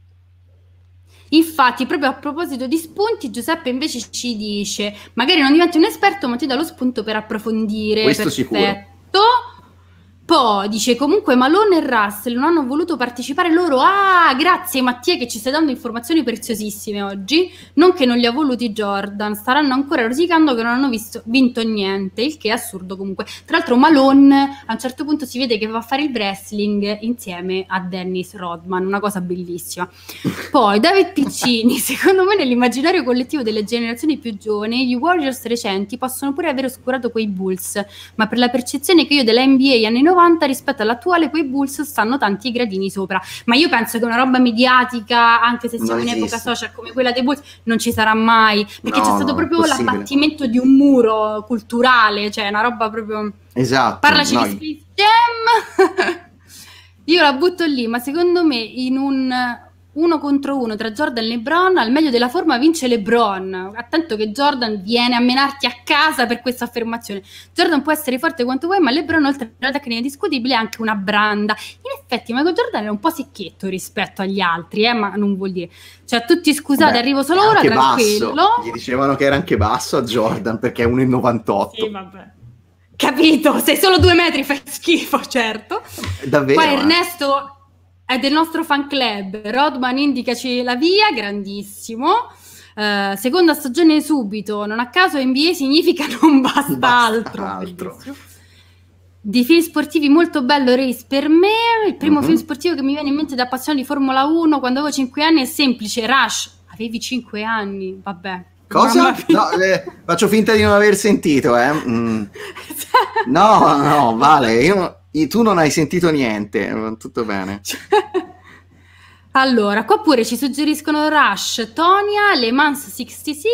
Infatti, proprio a proposito di spunti, Giuseppe invece ci dice: magari non diventi un esperto, ma ti dà lo spunto per approfondire. Questo perfetto. sicuro poi dice comunque Malone e Russell non hanno voluto partecipare loro. Ah, grazie Mattia che ci stai dando informazioni preziosissime oggi. Non che non li ha voluti Jordan, staranno ancora rosicando che non hanno visto, vinto niente, il che è assurdo comunque. Tra l'altro Malone a un certo punto si vede che va a fare il wrestling insieme a Dennis Rodman, una cosa bellissima. Poi David Piccini, secondo me nell'immaginario collettivo delle generazioni più giovani, gli Warriors recenti possono pure aver oscurato quei Bulls, ma per la percezione che io della NBA hanno 90 90 rispetto all'attuale quei Bulls stanno tanti gradini sopra ma io penso che una roba mediatica anche se siamo in epoca social come quella dei Bulls non ci sarà mai perché no, c'è stato no, proprio l'abbattimento di un muro culturale cioè una roba proprio esatto parlaci no. di Space Jam io la butto lì ma secondo me in un uno contro uno tra Jordan e LeBron, al meglio della forma vince LeBron. Attento che Jordan viene a menarti a casa per questa affermazione. Jordan può essere forte quanto vuoi, ma LeBron oltre alla tecnica indiscutibile è anche una branda. In effetti Michael Jordan era un po' secchetto rispetto agli altri, eh, ma non vuol dire. Cioè, tutti scusate, Beh, arrivo solo ora, tranquillo. Basso. Gli dicevano che era anche basso a Jordan perché è 1,98. Sì, vabbè capito, sei solo due metri fai schifo, certo. Davvero? Poi eh? Ernesto, è del nostro fan club. Rodman indicaci la via, grandissimo. Uh, seconda stagione subito, non a caso NBA significa non basta, basta altro. altro. Di film sportivi molto bello Race per me, il primo mm-hmm. film sportivo che mi viene in mente da passione di Formula 1 quando avevo 5 anni è semplice, Rush. Avevi 5 anni, vabbè. Cosa? No, eh, faccio finta di non aver sentito, eh. mm. No, no, vale, io tu non hai sentito niente, eh, tutto bene. allora, qua pure ci suggeriscono Rush, Tonia, Le Mans 66,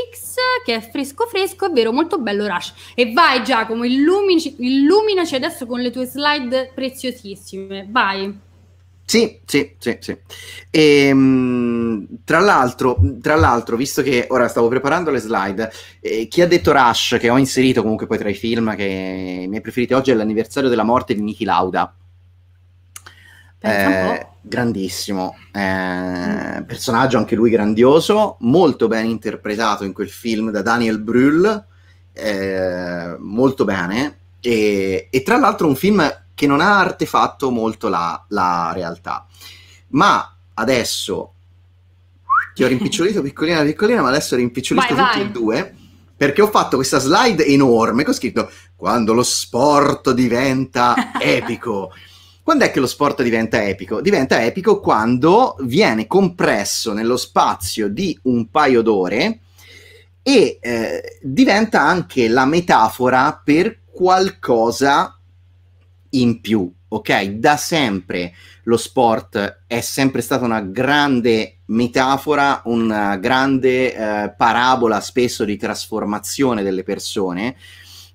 che è fresco fresco, è vero, molto bello Rush. E vai Giacomo, illuminaci, illuminaci adesso con le tue slide preziosissime, vai. Sì, sì, sì, sì. E, ehm, tra, l'altro, tra, l'altro, visto che ora stavo preparando le slide, eh, chi ha detto Rush, che ho inserito comunque poi tra i film che mi è preferiti oggi, è l'anniversario della morte di Niki Lauda. Eh, grandissimo eh, mm. personaggio, anche lui grandioso, molto ben interpretato in quel film da Daniel Brühl, eh, molto bene. E, e tra l'altro un film che non ha artefatto molto la, la realtà. Ma adesso ti ho rimpicciolito piccolina piccolina, ma adesso rimpicciolisco vai, tutti e due perché ho fatto questa slide enorme che ho scritto quando lo sport diventa epico. quando è che lo sport diventa epico? Diventa epico quando viene compresso nello spazio di un paio d'ore e eh, diventa anche la metafora per qualcosa in più, ok? Da sempre lo sport è sempre stata una grande metafora, una grande eh, parabola spesso di trasformazione delle persone.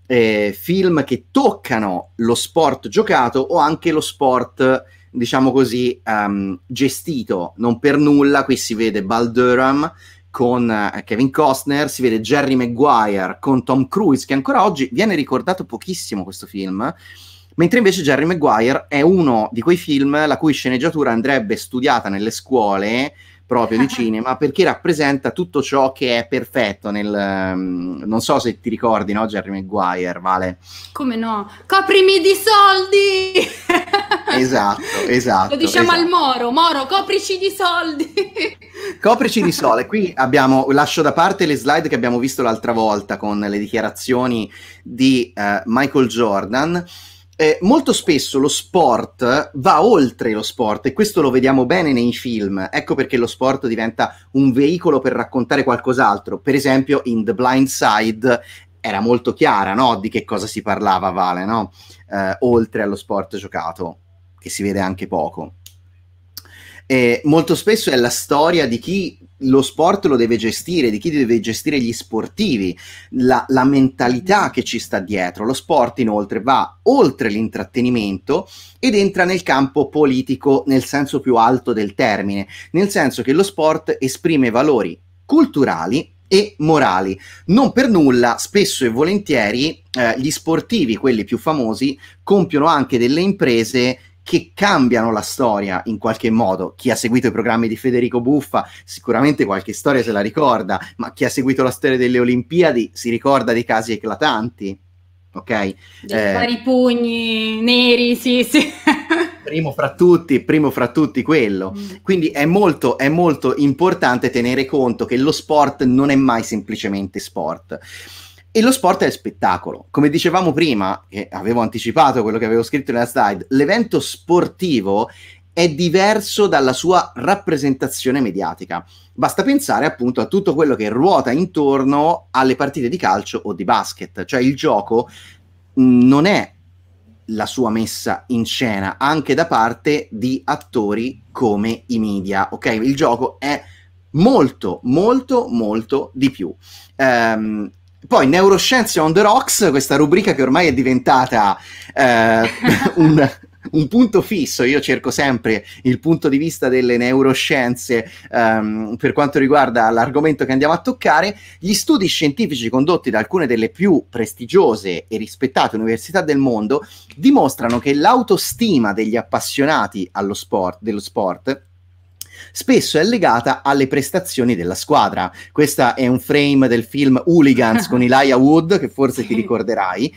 Eh, film che toccano lo sport giocato o anche lo sport diciamo così um, gestito non per nulla qui si vede Bal Durham con uh, Kevin Costner si vede Jerry Maguire con Tom Cruise che ancora oggi viene ricordato pochissimo questo film Mentre invece Jerry Maguire è uno di quei film la cui sceneggiatura andrebbe studiata nelle scuole proprio di cinema perché rappresenta tutto ciò che è perfetto nel mm, non so se ti ricordi no Jerry Maguire vale come no coprimi di soldi esatto esatto lo diciamo esatto. al Moro Moro coprici di soldi coprici di sole qui abbiamo lascio da parte le slide che abbiamo visto l'altra volta con le dichiarazioni di uh, Michael Jordan eh, molto spesso lo sport va oltre lo sport e questo lo vediamo bene nei film. Ecco perché lo sport diventa un veicolo per raccontare qualcos'altro. Per esempio, in The Blind Side era molto chiara no? di che cosa si parlava, Vale, no? eh, oltre allo sport giocato, che si vede anche poco. E molto spesso è la storia di chi lo sport lo deve gestire, di chi deve gestire gli sportivi, la, la mentalità che ci sta dietro. Lo sport inoltre va oltre l'intrattenimento ed entra nel campo politico nel senso più alto del termine, nel senso che lo sport esprime valori culturali e morali. Non per nulla, spesso e volentieri, eh, gli sportivi, quelli più famosi, compiono anche delle imprese che cambiano la storia in qualche modo. Chi ha seguito i programmi di Federico Buffa sicuramente qualche storia se la ricorda, ma chi ha seguito la storia delle Olimpiadi si ricorda dei casi eclatanti. Ok? Di Eh, i pugni neri, sì, sì. primo fra tutti, primo fra tutti quello. Mm. Quindi è molto, è molto importante tenere conto che lo sport non è mai semplicemente sport. E lo sport è il spettacolo. Come dicevamo prima, e avevo anticipato quello che avevo scritto nella slide, l'evento sportivo è diverso dalla sua rappresentazione mediatica. Basta pensare appunto a tutto quello che ruota intorno alle partite di calcio o di basket, cioè il gioco mm, non è la sua messa in scena anche da parte di attori come i media, ok? Il gioco è molto, molto, molto di più. Um, poi Neuroscienze on the Rocks, questa rubrica che ormai è diventata eh, un, un punto fisso, io cerco sempre il punto di vista delle neuroscienze um, per quanto riguarda l'argomento che andiamo a toccare, gli studi scientifici condotti da alcune delle più prestigiose e rispettate università del mondo dimostrano che l'autostima degli appassionati sport, dello sport spesso è legata alle prestazioni della squadra. Questa è un frame del film Hooligans con Elijah Wood, che forse sì. ti ricorderai.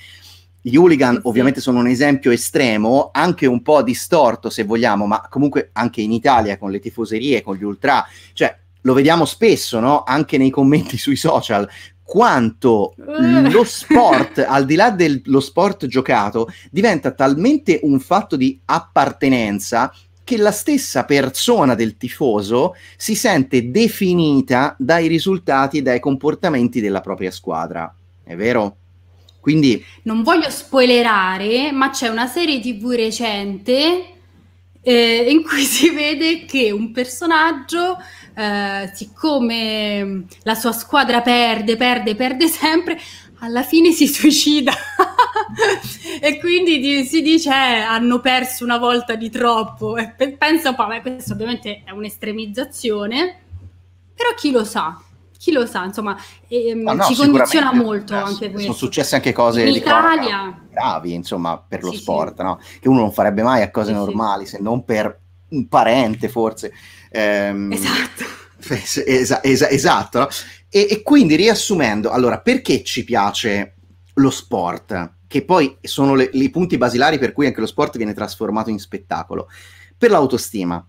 Gli hooligan ovviamente sono un esempio estremo, anche un po' distorto se vogliamo, ma comunque anche in Italia con le tifoserie, con gli ultra, cioè lo vediamo spesso, no? Anche nei commenti sui social, quanto uh. lo sport, al di là dello sport giocato, diventa talmente un fatto di appartenenza che la stessa persona del tifoso si sente definita dai risultati e dai comportamenti della propria squadra. È vero? Quindi... Non voglio spoilerare, ma c'è una serie tv recente eh, in cui si vede che un personaggio, eh, siccome mm, la sua squadra perde, perde, perde sempre, alla fine si suicida e quindi di, si dice eh, hanno perso una volta di troppo e pe- pensa un po', beh, questa ovviamente è un'estremizzazione però chi lo sa chi lo sa insomma ehm, ah, no, ci condiziona molto eh, anche questo sono successe anche cose in Italia gravi insomma per lo sì, sport sì. No? che uno non farebbe mai a cose sì, normali se non per un parente forse ehm, esatto Es- es- es- esatto, no? E, e quindi riassumendo, allora perché ci piace lo sport? Che poi sono i punti basilari per cui anche lo sport viene trasformato in spettacolo. Per l'autostima,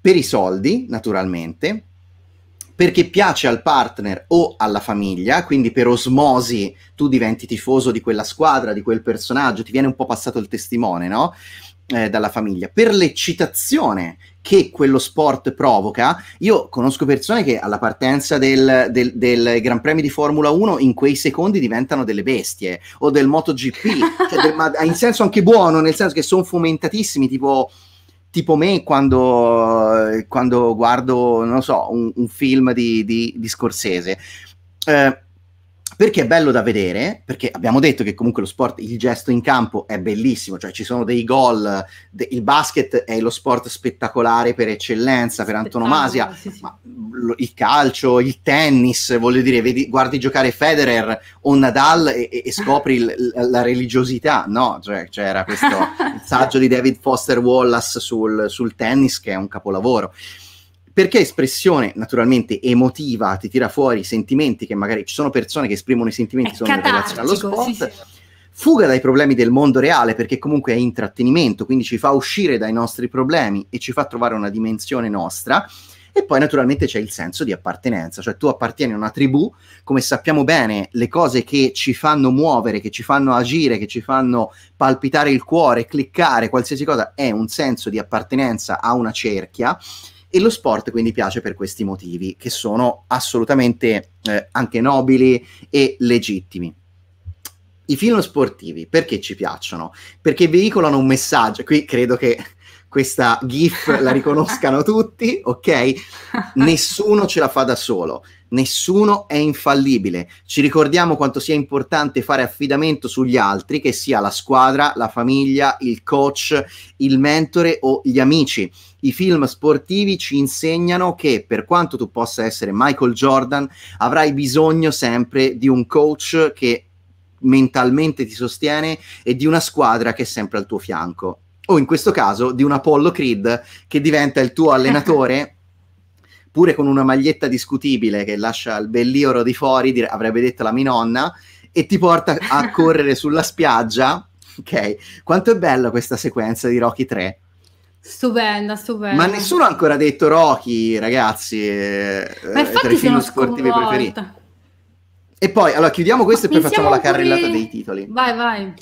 per i soldi, naturalmente, perché piace al partner o alla famiglia, quindi per osmosi tu diventi tifoso di quella squadra, di quel personaggio, ti viene un po' passato il testimone, no? Eh, dalla famiglia, per l'eccitazione che quello sport provoca. Io conosco persone che alla partenza del, del, del Gran Premio di Formula 1 in quei secondi diventano delle bestie o del MotoGP, cioè del, ma in senso anche buono, nel senso che sono fomentatissimi, tipo tipo me quando, quando, guardo, non so, un, un film di, di, di Scorsese. Eh, perché è bello da vedere, perché abbiamo detto che comunque lo sport, il gesto in campo è bellissimo, cioè ci sono dei gol, de- il basket è lo sport spettacolare per eccellenza, per antonomasia, sì, sì. ma lo, il calcio, il tennis, voglio dire, vedi, guardi giocare Federer o Nadal e, e, e scopri l- la religiosità, no? Cioè, c'era questo saggio di David Foster Wallace sul, sul tennis che è un capolavoro perché espressione naturalmente emotiva ti tira fuori sentimenti che magari ci sono persone che esprimono i sentimenti sono in relazione allo sport. Sì, sì. Fuga dai problemi del mondo reale perché comunque è intrattenimento, quindi ci fa uscire dai nostri problemi e ci fa trovare una dimensione nostra. E poi naturalmente c'è il senso di appartenenza, cioè tu appartieni a una tribù, come sappiamo bene, le cose che ci fanno muovere, che ci fanno agire, che ci fanno palpitare il cuore, cliccare, qualsiasi cosa, è un senso di appartenenza a una cerchia e lo sport quindi piace per questi motivi che sono assolutamente eh, anche nobili e legittimi. I film sportivi perché ci piacciono? Perché veicolano un messaggio, qui credo che questa GIF la riconoscano tutti, ok? Nessuno ce la fa da solo, nessuno è infallibile. Ci ricordiamo quanto sia importante fare affidamento sugli altri, che sia la squadra, la famiglia, il coach, il mentore o gli amici i film sportivi ci insegnano che per quanto tu possa essere Michael Jordan, avrai bisogno sempre di un coach che mentalmente ti sostiene e di una squadra che è sempre al tuo fianco. O in questo caso di un Apollo Creed che diventa il tuo allenatore. pure con una maglietta discutibile che lascia il bellioro di fuori, dire, avrebbe detto la mia nonna, e ti porta a correre sulla spiaggia. Ok, quanto è bella questa sequenza di Rocky 3 Stupenda, stupenda. Ma nessuno ha ancora detto Rocky, ragazzi. Eh, ma infatti i film sportivi preferiti. E poi, allora, chiudiamo questo Ma e poi facciamo la carrellata dei titoli. Vai, vai.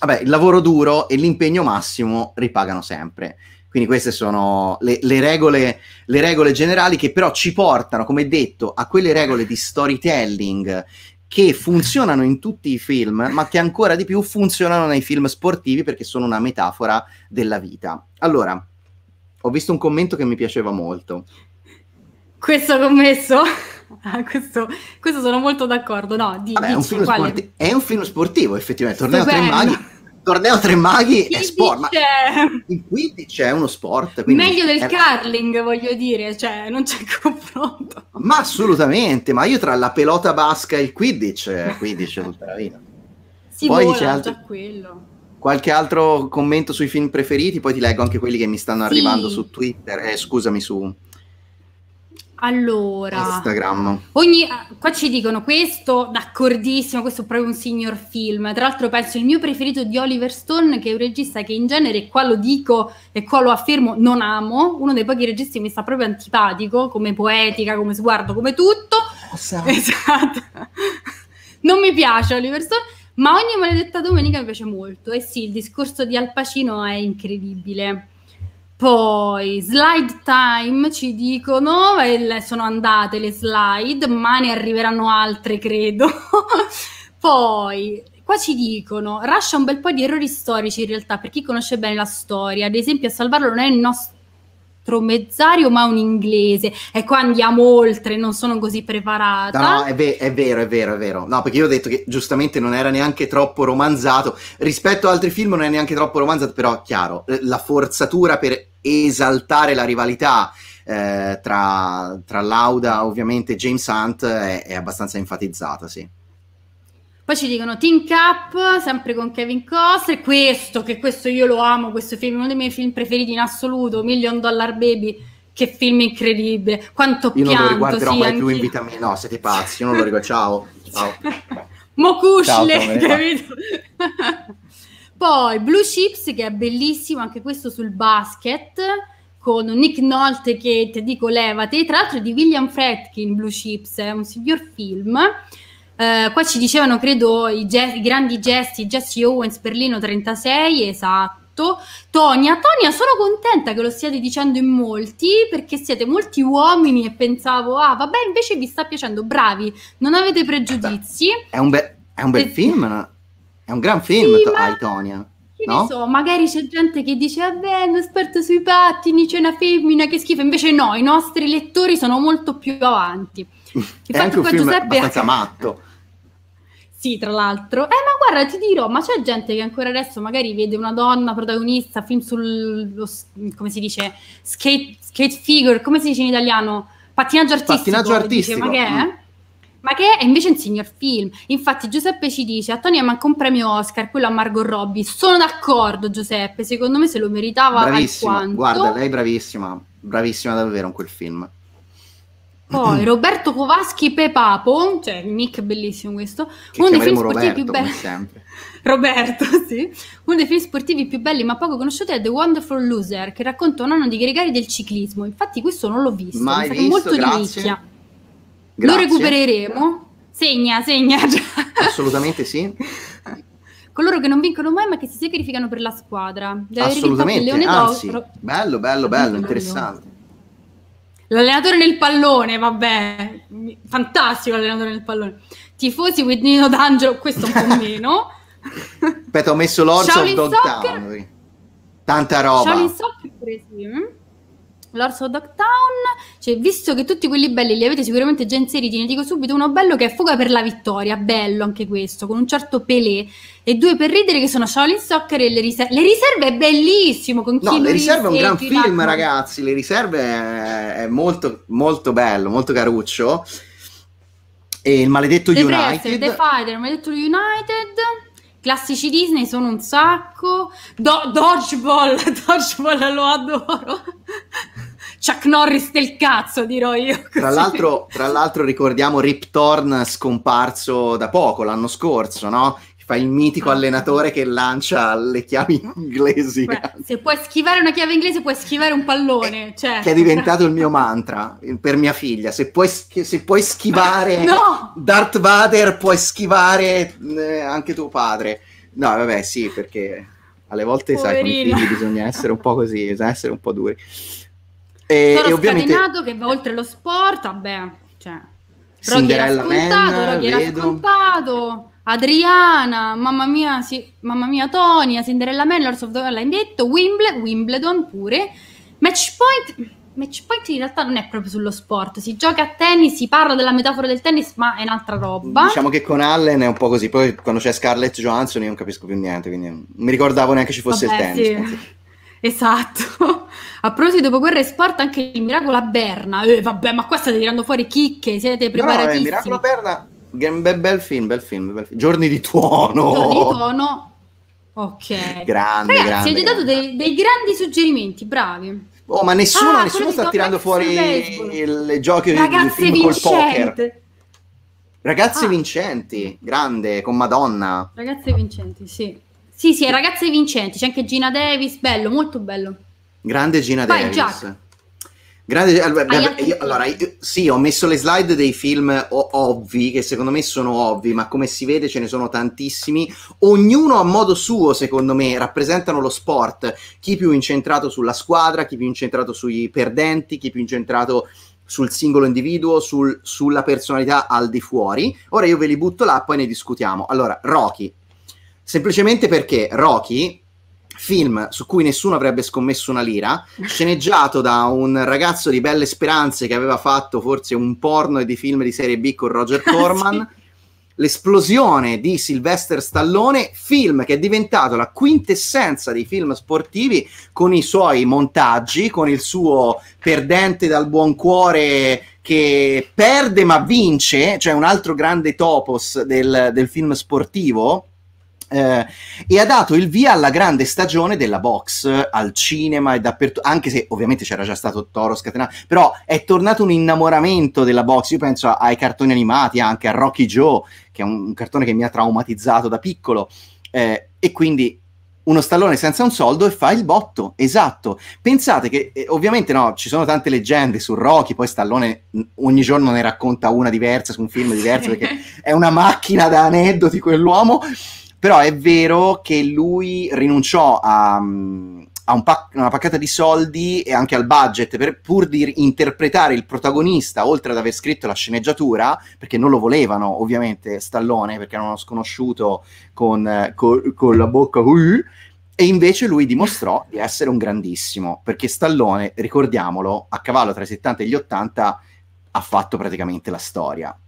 Vabbè, il lavoro duro e l'impegno massimo ripagano sempre. Quindi queste sono le, le, regole, le regole generali che però ci portano, come detto, a quelle regole di storytelling che funzionano in tutti i film, ma che ancora di più funzionano nei film sportivi perché sono una metafora della vita. Allora, ho visto un commento che mi piaceva molto. Questo commesso? Ah, questo, questo, sono molto d'accordo. No, di, Vabbè, dici, è, un film sporti- è un film sportivo, effettivamente. Torneo Tre Maghi, torneo tre maghi è sport. Ma il Quidditch è uno sport. Meglio del è... curling, voglio dire, cioè non c'è confronto. Ma assolutamente, ma io tra la pelota basca e il Quidditch, eh, Quidditch è tutta la vita. Sì, Poi vola, altro... già quello. Qualche altro commento sui film preferiti, poi ti leggo anche quelli che mi stanno sì. arrivando su Twitter, eh, scusami su allora, Instagram. Ogni, qua ci dicono questo, d'accordissimo, questo è proprio un signor film. Tra l'altro penso il mio preferito di Oliver Stone, che è un regista che in genere, qua lo dico e qua lo affermo, non amo. Uno dei pochi registi che mi sta proprio antipatico, come poetica, come sguardo, come tutto. Esatto. non mi piace Oliver Stone ma ogni maledetta domenica mi piace molto. E sì, il discorso di Al Pacino è incredibile. Poi, slide time, ci dicono, sono andate le slide, ma ne arriveranno altre, credo. Poi, qua ci dicono, Rush ha un bel po' di errori storici in realtà, per chi conosce bene la storia. Ad esempio, a salvarlo non è il, nostro mezzario, ma un inglese. E qua andiamo oltre, non sono così preparata. No, no è, ve- è, vero, è vero, è vero. No, perché io ho detto che giustamente non era neanche troppo romanzato. Rispetto a altri film non è neanche troppo romanzato, però chiaro, la forzatura per esaltare la rivalità eh, tra, tra Lauda, ovviamente, e James Hunt è, è abbastanza enfatizzata, sì. Poi ci dicono Team Cup, sempre con Kevin Costner, questo, che questo io lo amo, questo film è uno dei miei film preferiti in assoluto, Million Dollar Baby, che film incredibile, quanto io pianto. Io non lo riguarderò sì, mai anch'io. più in vita mia, no, siete pazzi, io non lo riguardo, ciao. ciao. Mokushle, capito? Poi Blue Chips, che è bellissimo, anche questo sul basket, con Nick Nolte che ti dico levate, tra l'altro è di William Fredkin, Blue Chips, è un signor film. Eh, qua ci dicevano, credo, i, ge- i grandi gesti, Jesse Owens, Berlino 36, esatto. Tonia, Tonia, sono contenta che lo stiate dicendo in molti perché siete molti uomini e pensavo, ah vabbè, invece vi sta piacendo, bravi, non avete pregiudizi. È un, be- è un bel e- eh, film, no? è un gran film, sì, to- ma... Tonia. No? So, magari c'è gente che dice vabbè, ah, un esperto sui pattini, c'è una femmina, che schifo. Invece no, i nostri lettori sono molto più avanti. Infatti è anche un film Giuseppe... abbastanza matto. Sì, tra l'altro. Eh, ma guarda, ti dirò, ma c'è gente che ancora adesso magari vede una donna protagonista, film sul, lo, come si dice, skate, skate, figure, come si dice in italiano? Pattinaggio artistico. Pattinaggio artistico. Dice, ma che è? Mm. Ma che è invece un signor film. Infatti Giuseppe ci dice, a Tonia manca un premio Oscar, quello a Margot Robbie. Sono d'accordo Giuseppe, secondo me se lo meritava bravissima. alquanto. Guarda, lei è bravissima, bravissima davvero in quel film. Poi mm. Roberto Covaschi Pepapo, cioè il nick bellissimo questo, che uno dei film sportivi Roberto, più belli. Roberto, sì. Uno dei film sportivi più belli ma poco conosciuti è The Wonderful Loser, che racconta un anno di gregari del ciclismo. Infatti questo non l'ho visto, Mai mi visto, molto grazie. di nicchia. Grazie. Lo recupereremo. Segna, segna Assolutamente sì. Coloro che non vincono mai ma che si sacrificano per la squadra. Deve Assolutamente, anzi, bello, bello, bello, interessante. L'allenatore nel pallone, vabbè, fantastico l'allenatore nel pallone. Tifosi with Nino D'Angelo, questo un po' meno. Aspetta, ho messo l'orso al Dogtown. Tanta roba. Shaolin Soccer, per esempio. Mm? l'orso Dogtown, cioè, visto che tutti quelli belli li avete sicuramente già inseriti, ne dico subito uno bello che è Fuga per la vittoria, bello anche questo, con un certo Pelé, e due per ridere che sono Shaolin Soccer e Le Riserve. Le Riserve è bellissimo, con No, Le Riserve è un gran film, Darkman. ragazzi, Le Riserve è, molto, molto bello, molto caruccio. E il maledetto The United. Press, The Fighter, il maledetto United Classici Disney sono un sacco. Do- dodgeball, Dodgeball lo adoro. Chuck Norris del cazzo, dirò io. Così. Tra l'altro, tra l'altro ricordiamo Rip Torn scomparso da poco, l'anno scorso, no? fa il mitico allenatore che lancia le chiavi inglesi. Beh, se puoi schivare una chiave inglese, puoi schivare un pallone. È, eh, cioè. Che è diventato il mio mantra eh, per mia figlia. Se puoi, se puoi schivare no! Darth Vader, puoi schivare eh, anche tuo padre. No, vabbè, sì, perché alle volte, Poverino. sai, con i figli bisogna essere un po' così, bisogna essere un po' duri. E, Sono e ovviamente... che va oltre lo sport, vabbè, cioè... Cinderella Man, scontato... Adriana, mamma mia, si, mamma mia Tonia, Cinderella Man, Lords of the Online detto, Wimble, Wimbledon pure, Matchpoint, Matchpoint in realtà non è proprio sullo sport, si gioca a tennis, si parla della metafora del tennis, ma è un'altra roba. Diciamo che con Allen è un po' così, poi quando c'è Scarlett Johansson io non capisco più niente, quindi non mi ricordavo neanche ci fosse Vabbè, il tennis. Sì. Esatto. A proposito dopo guerra e sport, anche il miracolo a Berna. Eh, vabbè, ma qua state tirando fuori chicche, siete preparati. No, no, il miracolo a Berna Bel, bel, film, bel film, bel film. Giorni di tuono. Giorni di tuono. Ok. Grande, Ragazzi, grande, avete dato dei, dei, grandi suggerimenti, bravi. Oh, ma nessuno, ah, nessuno sta tirando fuori il giochi Ragazze il col poker. Ragazze ah. vincenti, grande, con Madonna. Ragazze vincenti, sì. Sì, sì, ragazze vincenti, c'è anche Gina Davis, bello, molto bello. Grande Gina Vai, Davis. Jack. Grande, allora, io, allora io, sì, ho messo le slide dei film ovvi, che secondo me sono ovvi, ma come si vede ce ne sono tantissimi. Ognuno a modo suo, secondo me, rappresentano lo sport. Chi più incentrato sulla squadra, chi più incentrato sui perdenti, chi più incentrato sul singolo individuo, sul, sulla personalità al di fuori. Ora io ve li butto là, poi ne discutiamo. Allora, Rocky. Semplicemente perché Rocky film su cui nessuno avrebbe scommesso una lira, sceneggiato da un ragazzo di belle speranze che aveva fatto forse un porno e di film di serie B con Roger Corman. Ah, sì. L'esplosione di Sylvester Stallone, film che è diventato la quintessenza dei film sportivi con i suoi montaggi, con il suo perdente dal buon cuore che perde ma vince, cioè un altro grande topos del, del film sportivo eh, e ha dato il via alla grande stagione della box eh, al cinema e dappertutto, anche se ovviamente c'era già stato Toro scatenato, però è tornato un innamoramento della box, io penso ai cartoni animati, anche a Rocky Joe, che è un, cartone che mi ha traumatizzato da piccolo, eh, e quindi uno stallone senza un soldo e fa il botto, esatto. Pensate che eh, ovviamente no, ci sono tante leggende su Rocky, poi Stallone ogni giorno ne racconta una diversa su un film diverso perché è una macchina da aneddoti quell'uomo però è vero che lui rinunciò a, mm, a un pac- una paccata di soldi e anche al budget per, pur di interpretare il protagonista, oltre ad aver scritto la sceneggiatura, perché non lo volevano ovviamente Stallone, perché era uno sconosciuto con, eh, con, con la bocca... Uh, e invece lui dimostrò di essere un grandissimo, perché Stallone, ricordiamolo, a cavallo tra i 70 e gli 80 ha fatto praticamente la storia.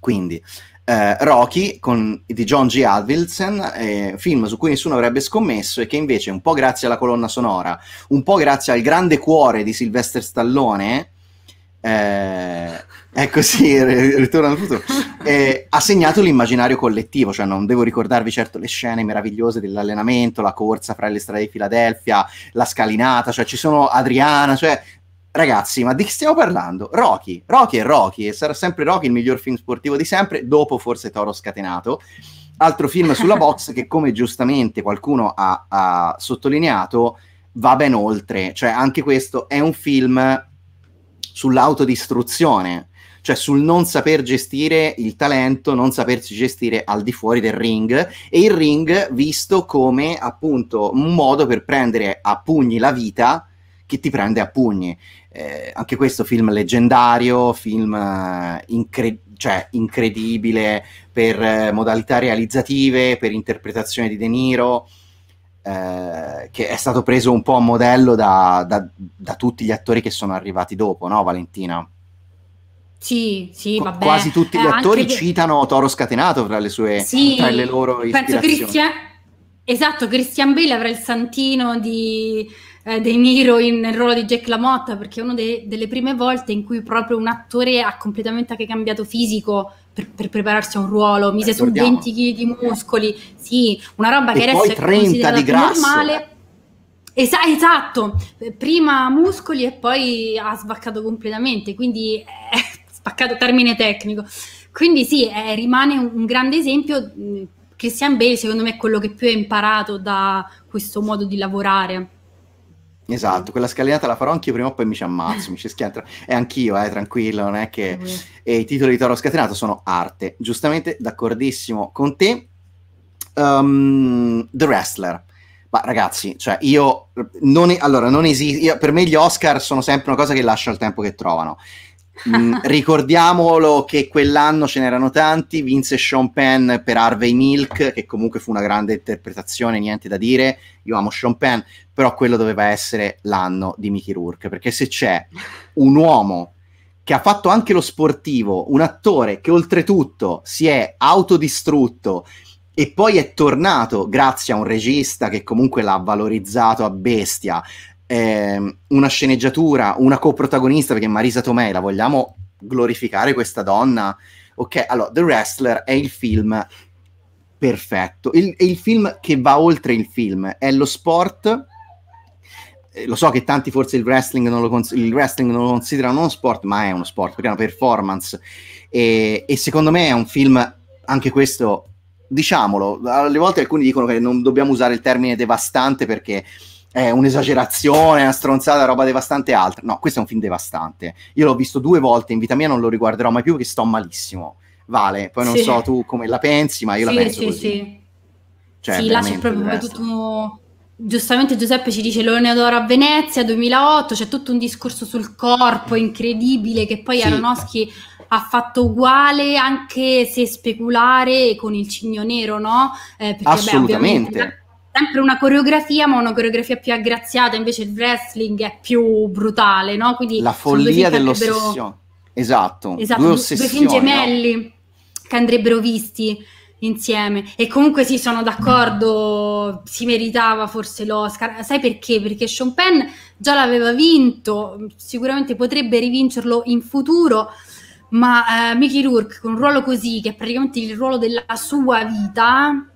Quindi eh, Rocky con, di John G. Advilson, eh, film su cui nessuno avrebbe scommesso e che invece un po' grazie alla colonna sonora, un po' grazie al grande cuore di Sylvester Stallone, eh, è così, ecco ritorno al futuro, eh, ha segnato l'immaginario collettivo, cioè non devo ricordarvi certo le scene meravigliose dell'allenamento, la corsa fra le strade di Filadelfia, la scalinata, cioè ci sono Adriana, cioè ragazzi, ma di chi stiamo parlando? Rocky, Rocky è Rocky e sarà sempre Rocky il miglior film sportivo di sempre, dopo forse Toro Scatenato. Altro film sulla box che, come giustamente qualcuno ha, ha, sottolineato, va ben oltre. Cioè, anche questo è un film sull'autodistruzione, cioè sul non saper gestire il talento, non sapersi gestire al di fuori del ring e il ring visto come appunto un modo per prendere a pugni la vita che ti prende a pugni. Eh, anche questo film leggendario, film eh, incre- cioè, incredibile per eh, modalità realizzative, per interpretazione di De Niro, eh, che è stato preso un po' a modello da, da, da tutti gli attori che sono arrivati dopo, no Valentina? Sì, sì, vabbè. Quasi tutti gli eh, attori che... citano Toro Scatenato tra le, sue, sì, tra le loro ispirazioni. Penso Christian... Esatto, Christian Bale avrà il santino di eh, De Niro in, nel ruolo di Jack LaMotta, perché è una de, delle prime volte in cui proprio un attore ha completamente anche cambiato fisico per, per prepararsi a un ruolo, mise eh, su 20 kg di muscoli, sì, una roba e che adesso è 30 di grasso. normale. Es- esatto, prima muscoli e poi ha svaccato completamente, quindi eh, spaccato termine tecnico. Quindi sì, eh, rimane un, un, grande esempio. Mm, Christian Bale secondo me è quello che più ha imparato da questo modo di lavorare. Esatto, quella scalinata la farò anch'io prima o poi mi ci ammazzo, mi ci schianto. E anch'io, eh, tranquillo, non è che... E i titoli di Toro Scatenato sono arte, giustamente d'accordissimo con te. Um, The Wrestler. Ma ragazzi, cioè io non, allora, non esiste, per me gli Oscar sono sempre una cosa che lascia il tempo che trovano. Mm, ricordiamolo che quell'anno ce n'erano tanti, vinse Sean Penn per Harvey Milk, che comunque fu una grande interpretazione, niente da dire, io amo Sean Penn, però quello doveva essere l'anno di Mickey Rourke, perché se c'è un uomo che ha fatto anche lo sportivo, un attore che oltretutto si è autodistrutto e poi è tornato grazie a un regista che comunque l'ha valorizzato a bestia, eh, una sceneggiatura, una coprotagonista, perché Marisa Tomei la vogliamo glorificare questa donna? Ok, allora, The Wrestler è il film perfetto, è il, è il film che va oltre il film, è lo sport eh, lo so che tanti forse il wrestling, non lo, cons- il wrestling non lo considerano uno sport, ma è uno sport, perché è una performance. E, e, secondo me è un film, anche questo, diciamolo, alle volte alcuni dicono che non dobbiamo usare il termine devastante perché è un'esagerazione, una stronzata, roba devastante e altro. No, questo è un film devastante. Io l'ho visto due volte in vita mia, non lo riguarderò mai più perché sto malissimo. Vale, poi non sì. so tu come la pensi, ma io sì, la penso sì, così. Sì, cioè, sì. là c'è proprio tutto... Giustamente Giuseppe ci dice Leone d'Oro a Venezia 2008, c'è tutto un discorso sul corpo incredibile che poi sì. Aronofsky ha fatto uguale anche se speculare con il cigno nero, no? Eh, perché, Assolutamente. Beh, sempre una coreografia, ma una coreografia più aggraziata, invece il wrestling è più brutale, no? Quindi la follia dell'ossessione. Esatto, esatto due, due film gemelli no? che andrebbero visti insieme e comunque sì sono d'accordo si meritava forse l'Oscar sai perché? perché Sean Penn già l'aveva vinto sicuramente potrebbe rivincerlo in futuro ma eh, Mickey Rourke con un ruolo così che è praticamente il ruolo della sua vita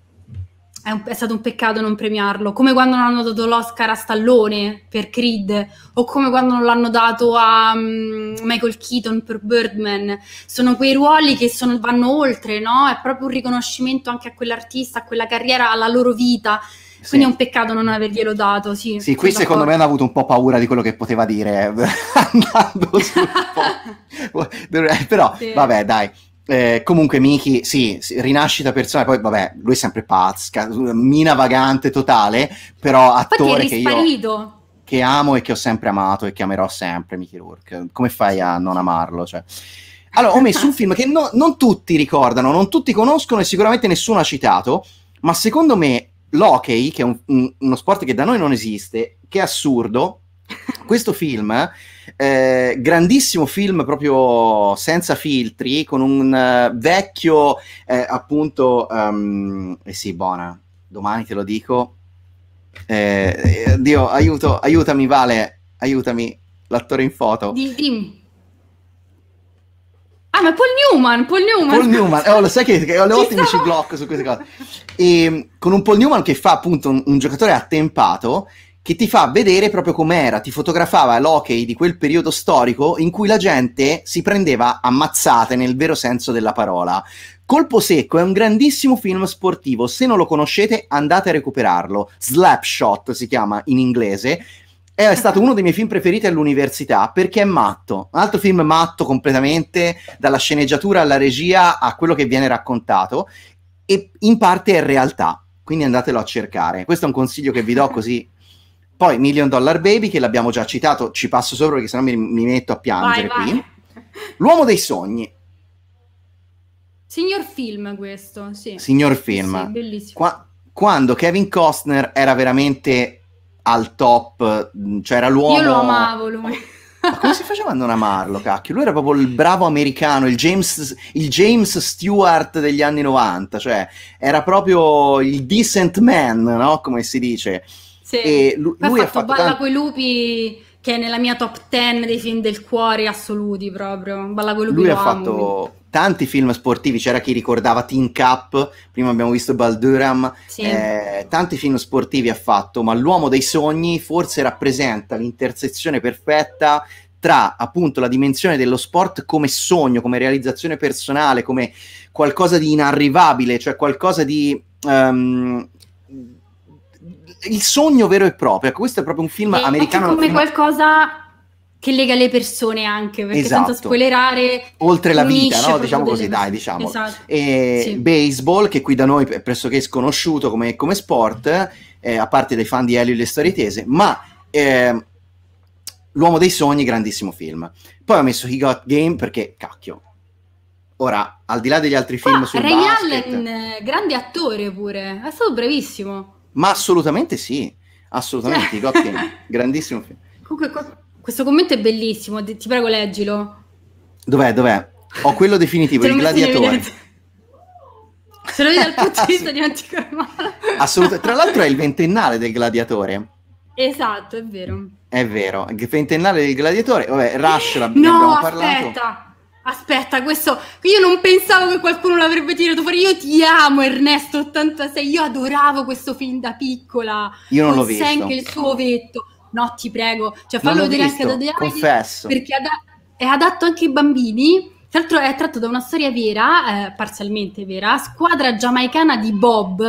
è, un, è, stato un peccato non premiarlo, come quando non hanno dato l'Oscar a Stallone per Creed, o come quando non l'hanno dato a um, Michael Keaton per Birdman. Sono quei ruoli che sono, vanno oltre, no? È proprio un riconoscimento anche a quell'artista, a quella carriera, alla loro vita. Sì. Quindi è un peccato non averglielo dato. Sì, sì qui secondo me hanno avuto un po' paura di quello che poteva dire eh, andando su po'. Però sì. vabbè, dai. Eh, comunque Miki, sì, sì, rinascita personale, poi vabbè, lui è sempre pazza, mina vagante totale, però attore che io che amo e che ho sempre amato e che amerò sempre Miki Rourke. Come fai a non amarlo? Cioè. Allora, ho messo un film che no, non tutti ricordano, non tutti conoscono e sicuramente nessuno ha citato, ma secondo me l'hockey, che è un, un, uno sport che da noi non esiste, che è assurdo, questo film, eh, grandissimo film proprio senza filtri, con un uh, vecchio, eh, appunto, um, eh sì, buona, domani te lo dico. Eh, Dio, aiuto, aiutami Vale, aiutami, l'attore in foto. Dim, dim. Ah, ma Paul Newman, Paul Newman. Paul Newman, eh, oh, lo sai che, che alle volte mi ci blocco su queste cose. E, ehm, con un Paul Newman che fa appunto un, un giocatore attempato che ti fa vedere proprio com'era, ti fotografava l'hockey di quel periodo storico in cui la gente si prendeva ammazzate nel vero senso della parola. Colpo secco è un grandissimo film sportivo, se non lo conoscete andate a recuperarlo. Slapshot si chiama in inglese. È ah. stato uno dei miei film preferiti all'università perché è matto. Un altro film matto completamente, dalla sceneggiatura alla regia a quello che viene raccontato e in parte è realtà. Quindi andatelo a cercare. Questo è un consiglio che vi do così poi Million Dollar Baby, che l'abbiamo già citato, ci passo sopra perché sennò mi, mi metto a piangere vai, vai. L'uomo dei sogni. Signor film questo, sì. Signor film. Sì, bellissimo. Qua, quando Kevin Costner era veramente al top, mm, cioè era l'uomo... Io lo amavo lui. Ma come si faceva a non amarlo, cacchio? Lui era proprio il bravo americano, il James, il James Stewart degli anni 90, cioè era proprio il decent man, no? Come si dice sì. E lui, lui ha fatto, fatto Balla tanto... coi lupi che è nella mia top 10 dei film del cuore assoluti proprio. Balla coi lupi. Lui ha amo, fatto quindi. tanti film sportivi, c'era chi ricordava Team Cup, prima abbiamo visto Balduram, sì. eh, tanti film sportivi ha fatto, ma l'uomo dei sogni forse rappresenta l'intersezione perfetta tra appunto la dimensione dello sport come sogno, come realizzazione personale, come qualcosa di inarrivabile, cioè qualcosa di um, il sogno vero e proprio. Ecco, questo è proprio un film e americano. È come film... qualcosa che lega le persone anche perché esatto. senza spoilerare oltre la vita no? diciamo così delle... dai diciamo esatto. e sì. baseball che qui da noi è pressoché sconosciuto come, come sport eh, a parte dai fan di Elio e le storie tese ma eh, l'uomo dei sogni grandissimo film poi ho messo He Got Game perché cacchio ora al di là degli altri film Qua, ah, sul Ray basket, Allen grande attore pure è stato bravissimo ma assolutamente sì, assolutamente. Eh. Gotti, cioè. grandissimo film. Comunque, questo commento è bellissimo, ti prego leggilo. Dov'è, dov'è? Ho quello definitivo, il gladiatore. Se lo vedi dal punto di vista di antico romano. Assolutamente. Tra l'altro è il ventennale del gladiatore. Esatto, è vero. È vero, il ventennale del gladiatore. Vabbè, Rush l'abbiamo no, parlato. aspetta. Aspetta, questo io non pensavo che qualcuno l'avrebbe tirato fuori. Io ti amo, Ernesto 86. Io adoravo questo film da piccola. Io non con l'ho visto. anche il suo vetto. No, ti prego, cioè fallo vedere anche da Adriani. Confesso. Perché è adatto anche ai bambini. Tra l'altro è tratto da una storia vera, eh, parzialmente vera, squadra giamaicana di Bob,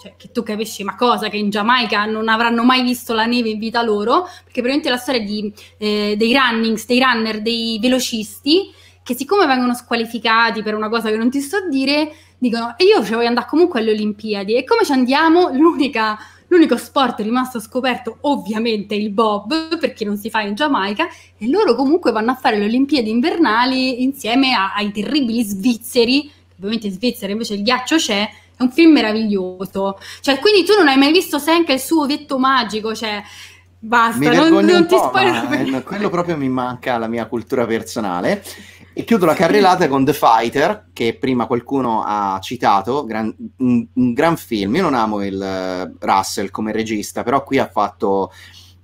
cioè, che tu capisci, ma cosa che in Giamaica non avranno mai visto la neve in vita loro, perché probabilmente è la storia di, eh, dei runnings, dei runner, dei velocisti che siccome vengono squalificati per una cosa che non ti sto a dire, dicono e io ci voglio andare comunque alle Olimpiadi. E come ci andiamo? L'unica, l'unico sport rimasto scoperto ovviamente è il bob, perché non si fa in Giamaica, e loro comunque vanno a fare le Olimpiadi invernali insieme a, ai terribili svizzeri, ovviamente in Svizzera invece il ghiaccio c'è, è un film meraviglioso. Cioè, quindi tu non hai mai visto Senka il suo ovetto magico, cioè basta, non, non ti spoilerò. Eh, quello proprio mi manca la mia cultura personale. E chiudo la carrellata con The Fighter, che prima qualcuno ha citato, gran, un, un, gran film. Io non amo il eh, Russell come regista, però qui ha fatto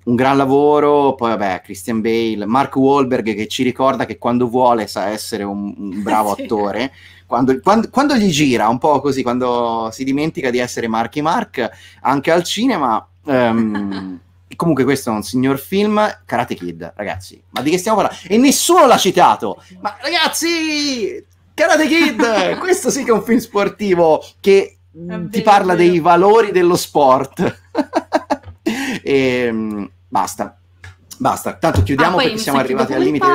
un gran lavoro. Poi, vabbè, Christian Bale, Mark Wahlberg che ci ricorda che quando vuole sa essere un, un bravo sì. attore. Quando, quando, quando, gli gira, un po' così, quando si dimentica di essere Marky Mark, anche al cinema. Um, comunque questo è un signor film, Karate Kid, ragazzi, ma di che stiamo parlando? E nessuno l'ha citato, ma ragazzi, Karate Kid, questo sì che è un film sportivo che mm, ti parla dei valori dello sport. e ehm, basta, basta, tanto chiudiamo ah, perché siamo arrivati al limite.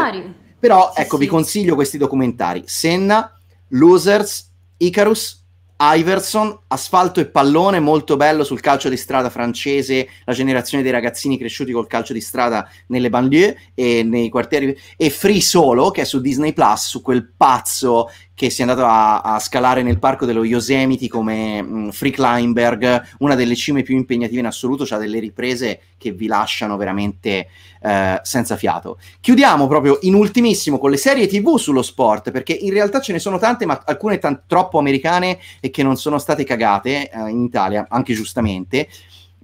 Però sì, ecco, sì. vi consiglio questi documentari, Senna, Losers, Icarus, Iverson, asfalto e pallone, molto bello sul calcio di strada francese, la generazione dei ragazzini cresciuti col calcio di strada nelle banlieue e nei quartieri, e Free Solo, che è su Disney Plus, su quel pazzo che si è andato a, a, scalare nel parco dello Yosemite come mh, mm, free climberg, una delle cime più impegnative in assoluto, ha delle riprese che vi lasciano veramente eh, senza fiato. Chiudiamo proprio in ultimissimo con le serie TV sullo sport, perché in realtà ce ne sono tante, ma alcune t- troppo americane e che non sono state cagate eh, in Italia, anche giustamente.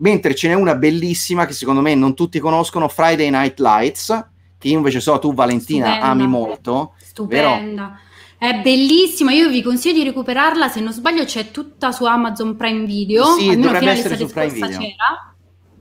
Mentre ce n'è una bellissima che secondo me non tutti conoscono, Friday Night Lights, che io invece so tu Valentina Stupenda. ami molto. Stupenda. Vero? È bellissima, io vi consiglio di recuperarla, se non sbaglio c'è tutta su Amazon Prime Video, sì, almeno fino all'estate scorsa c'era.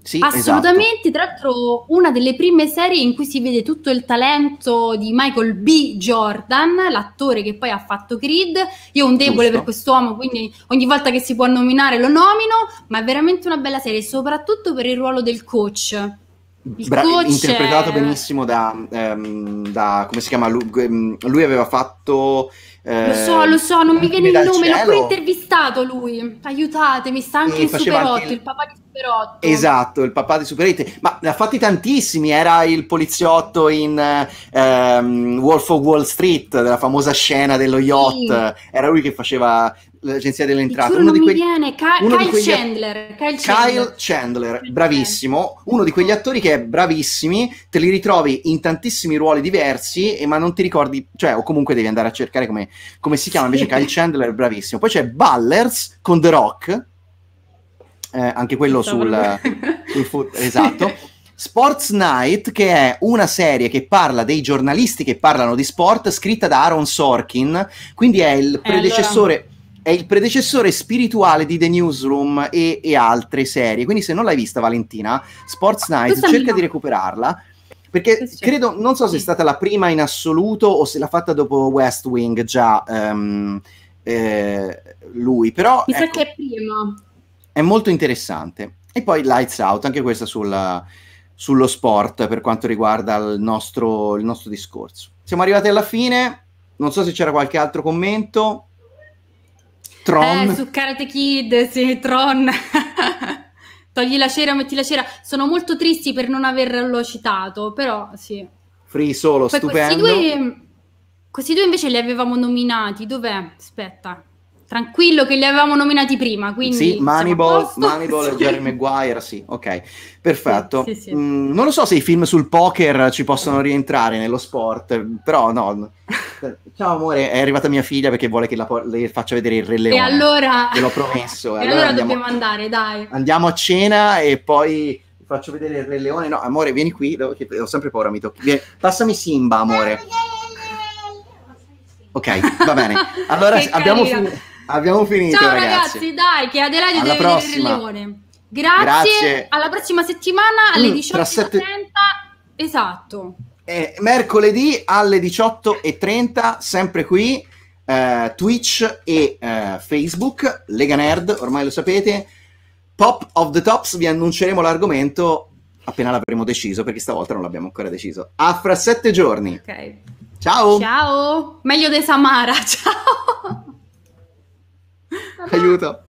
Sì, esatto. Assolutamente, esatto. tra l'altro una delle prime serie in cui si vede tutto il talento di Michael B. Jordan, l'attore che poi ha fatto Creed. Io ho un debole Giusto. per quest'uomo, quindi ogni volta che si può nominare lo nomino, ma è veramente una bella serie, soprattutto per il ruolo del coach Bra- interpretato benissimo da, um, da, come si chiama lui, mm, lui aveva fatto eh, lo so lo so non mi viene il nome cielo. l'ho pure intervistato lui aiutatemi sta anche e in Super 8 il... il... papà di Super 8 esatto il papà di Super 8 ma ne ha fatti tantissimi era il poliziotto in um, Wolf of Wall Street della famosa scena dello yacht sì. era lui che faceva l'agenzia delle entrate. Uno di, que- viene, Ka- uno Kyle, quegli... Chandler, Kyle Chandler. Kyle Chandler, bravissimo. Uno di quegli attori che è bravissimi, te li ritrovi in tantissimi ruoli diversi, e, ma non ti ricordi, cioè, o comunque devi andare a cercare come, come si chiama. Invece, Kyle Chandler, bravissimo. Poi c'è Ballers con The Rock, eh, anche quello sul, sul foot, esatto. Sports Night, che è una serie che parla dei giornalisti che parlano di sport, scritta da Aaron Sorkin, quindi è il predecessore. Eh, allora è il predecessore spirituale di The Newsroom e, e altre serie. Quindi, se non l'hai vista, Valentina, Sports Night Questa cerca mia. di recuperarla. Perché certo. credo, non so se è stata la prima in assoluto o se l'ha fatta dopo West Wing già um, eh, lui, però... Mi ecco, sa che è prima. È molto interessante. E poi Lights Out, anche questa sulla, sullo sport per quanto riguarda il nostro, il nostro discorso. Siamo arrivati alla fine, non so se c'era qualche altro commento. Tron. Eh, su Karate Kid, sì, Tron. Togli la cera, metti la cera. Sono molto tristi per non averlo citato, però sì. Free Solo, Poi, stupendo. Questi due, questi due invece li avevamo nominati, dov'è? Aspetta. Tranquillo che li avevamo nominati prima, quindi... Sì, Moneyball, Moneyball sì. e Jerry Maguire, sì, ok, perfetto. Sì, sì, mm, non lo so se i film sul poker ci possono rientrare nello sport, però no. Ciao amore, è arrivata mia figlia perché vuole che la, le faccia vedere il Re Leone. E allora... Te l'ho promesso. e allora, allora andiamo, dobbiamo andare, dai. Andiamo a cena e poi faccio vedere il Re Leone. No, amore, vieni qui, ho sempre paura, mi tocchi. Vieni. Passami Simba, amore. Ok, va bene. Allora abbiamo finito Abbiamo finito. Ciao ragazzi, ragazzi dai, che Adelaide alla deve prossima. vedere il leone. Grazie, Grazie. Alla prossima settimana alle 18.30. Mm, sette... Esatto. Eh, mercoledì alle 18.30, sempre qui, eh, Twitch e eh, Facebook, Lega Nerd, ormai lo sapete. Pop of the Tops, vi annunceremo l'argomento appena l'avremo deciso, perché stavolta non l'abbiamo ancora deciso. A fra sette giorni. Ok. Ciao. Ciao. Meglio di Samara. Ciao. 还有的。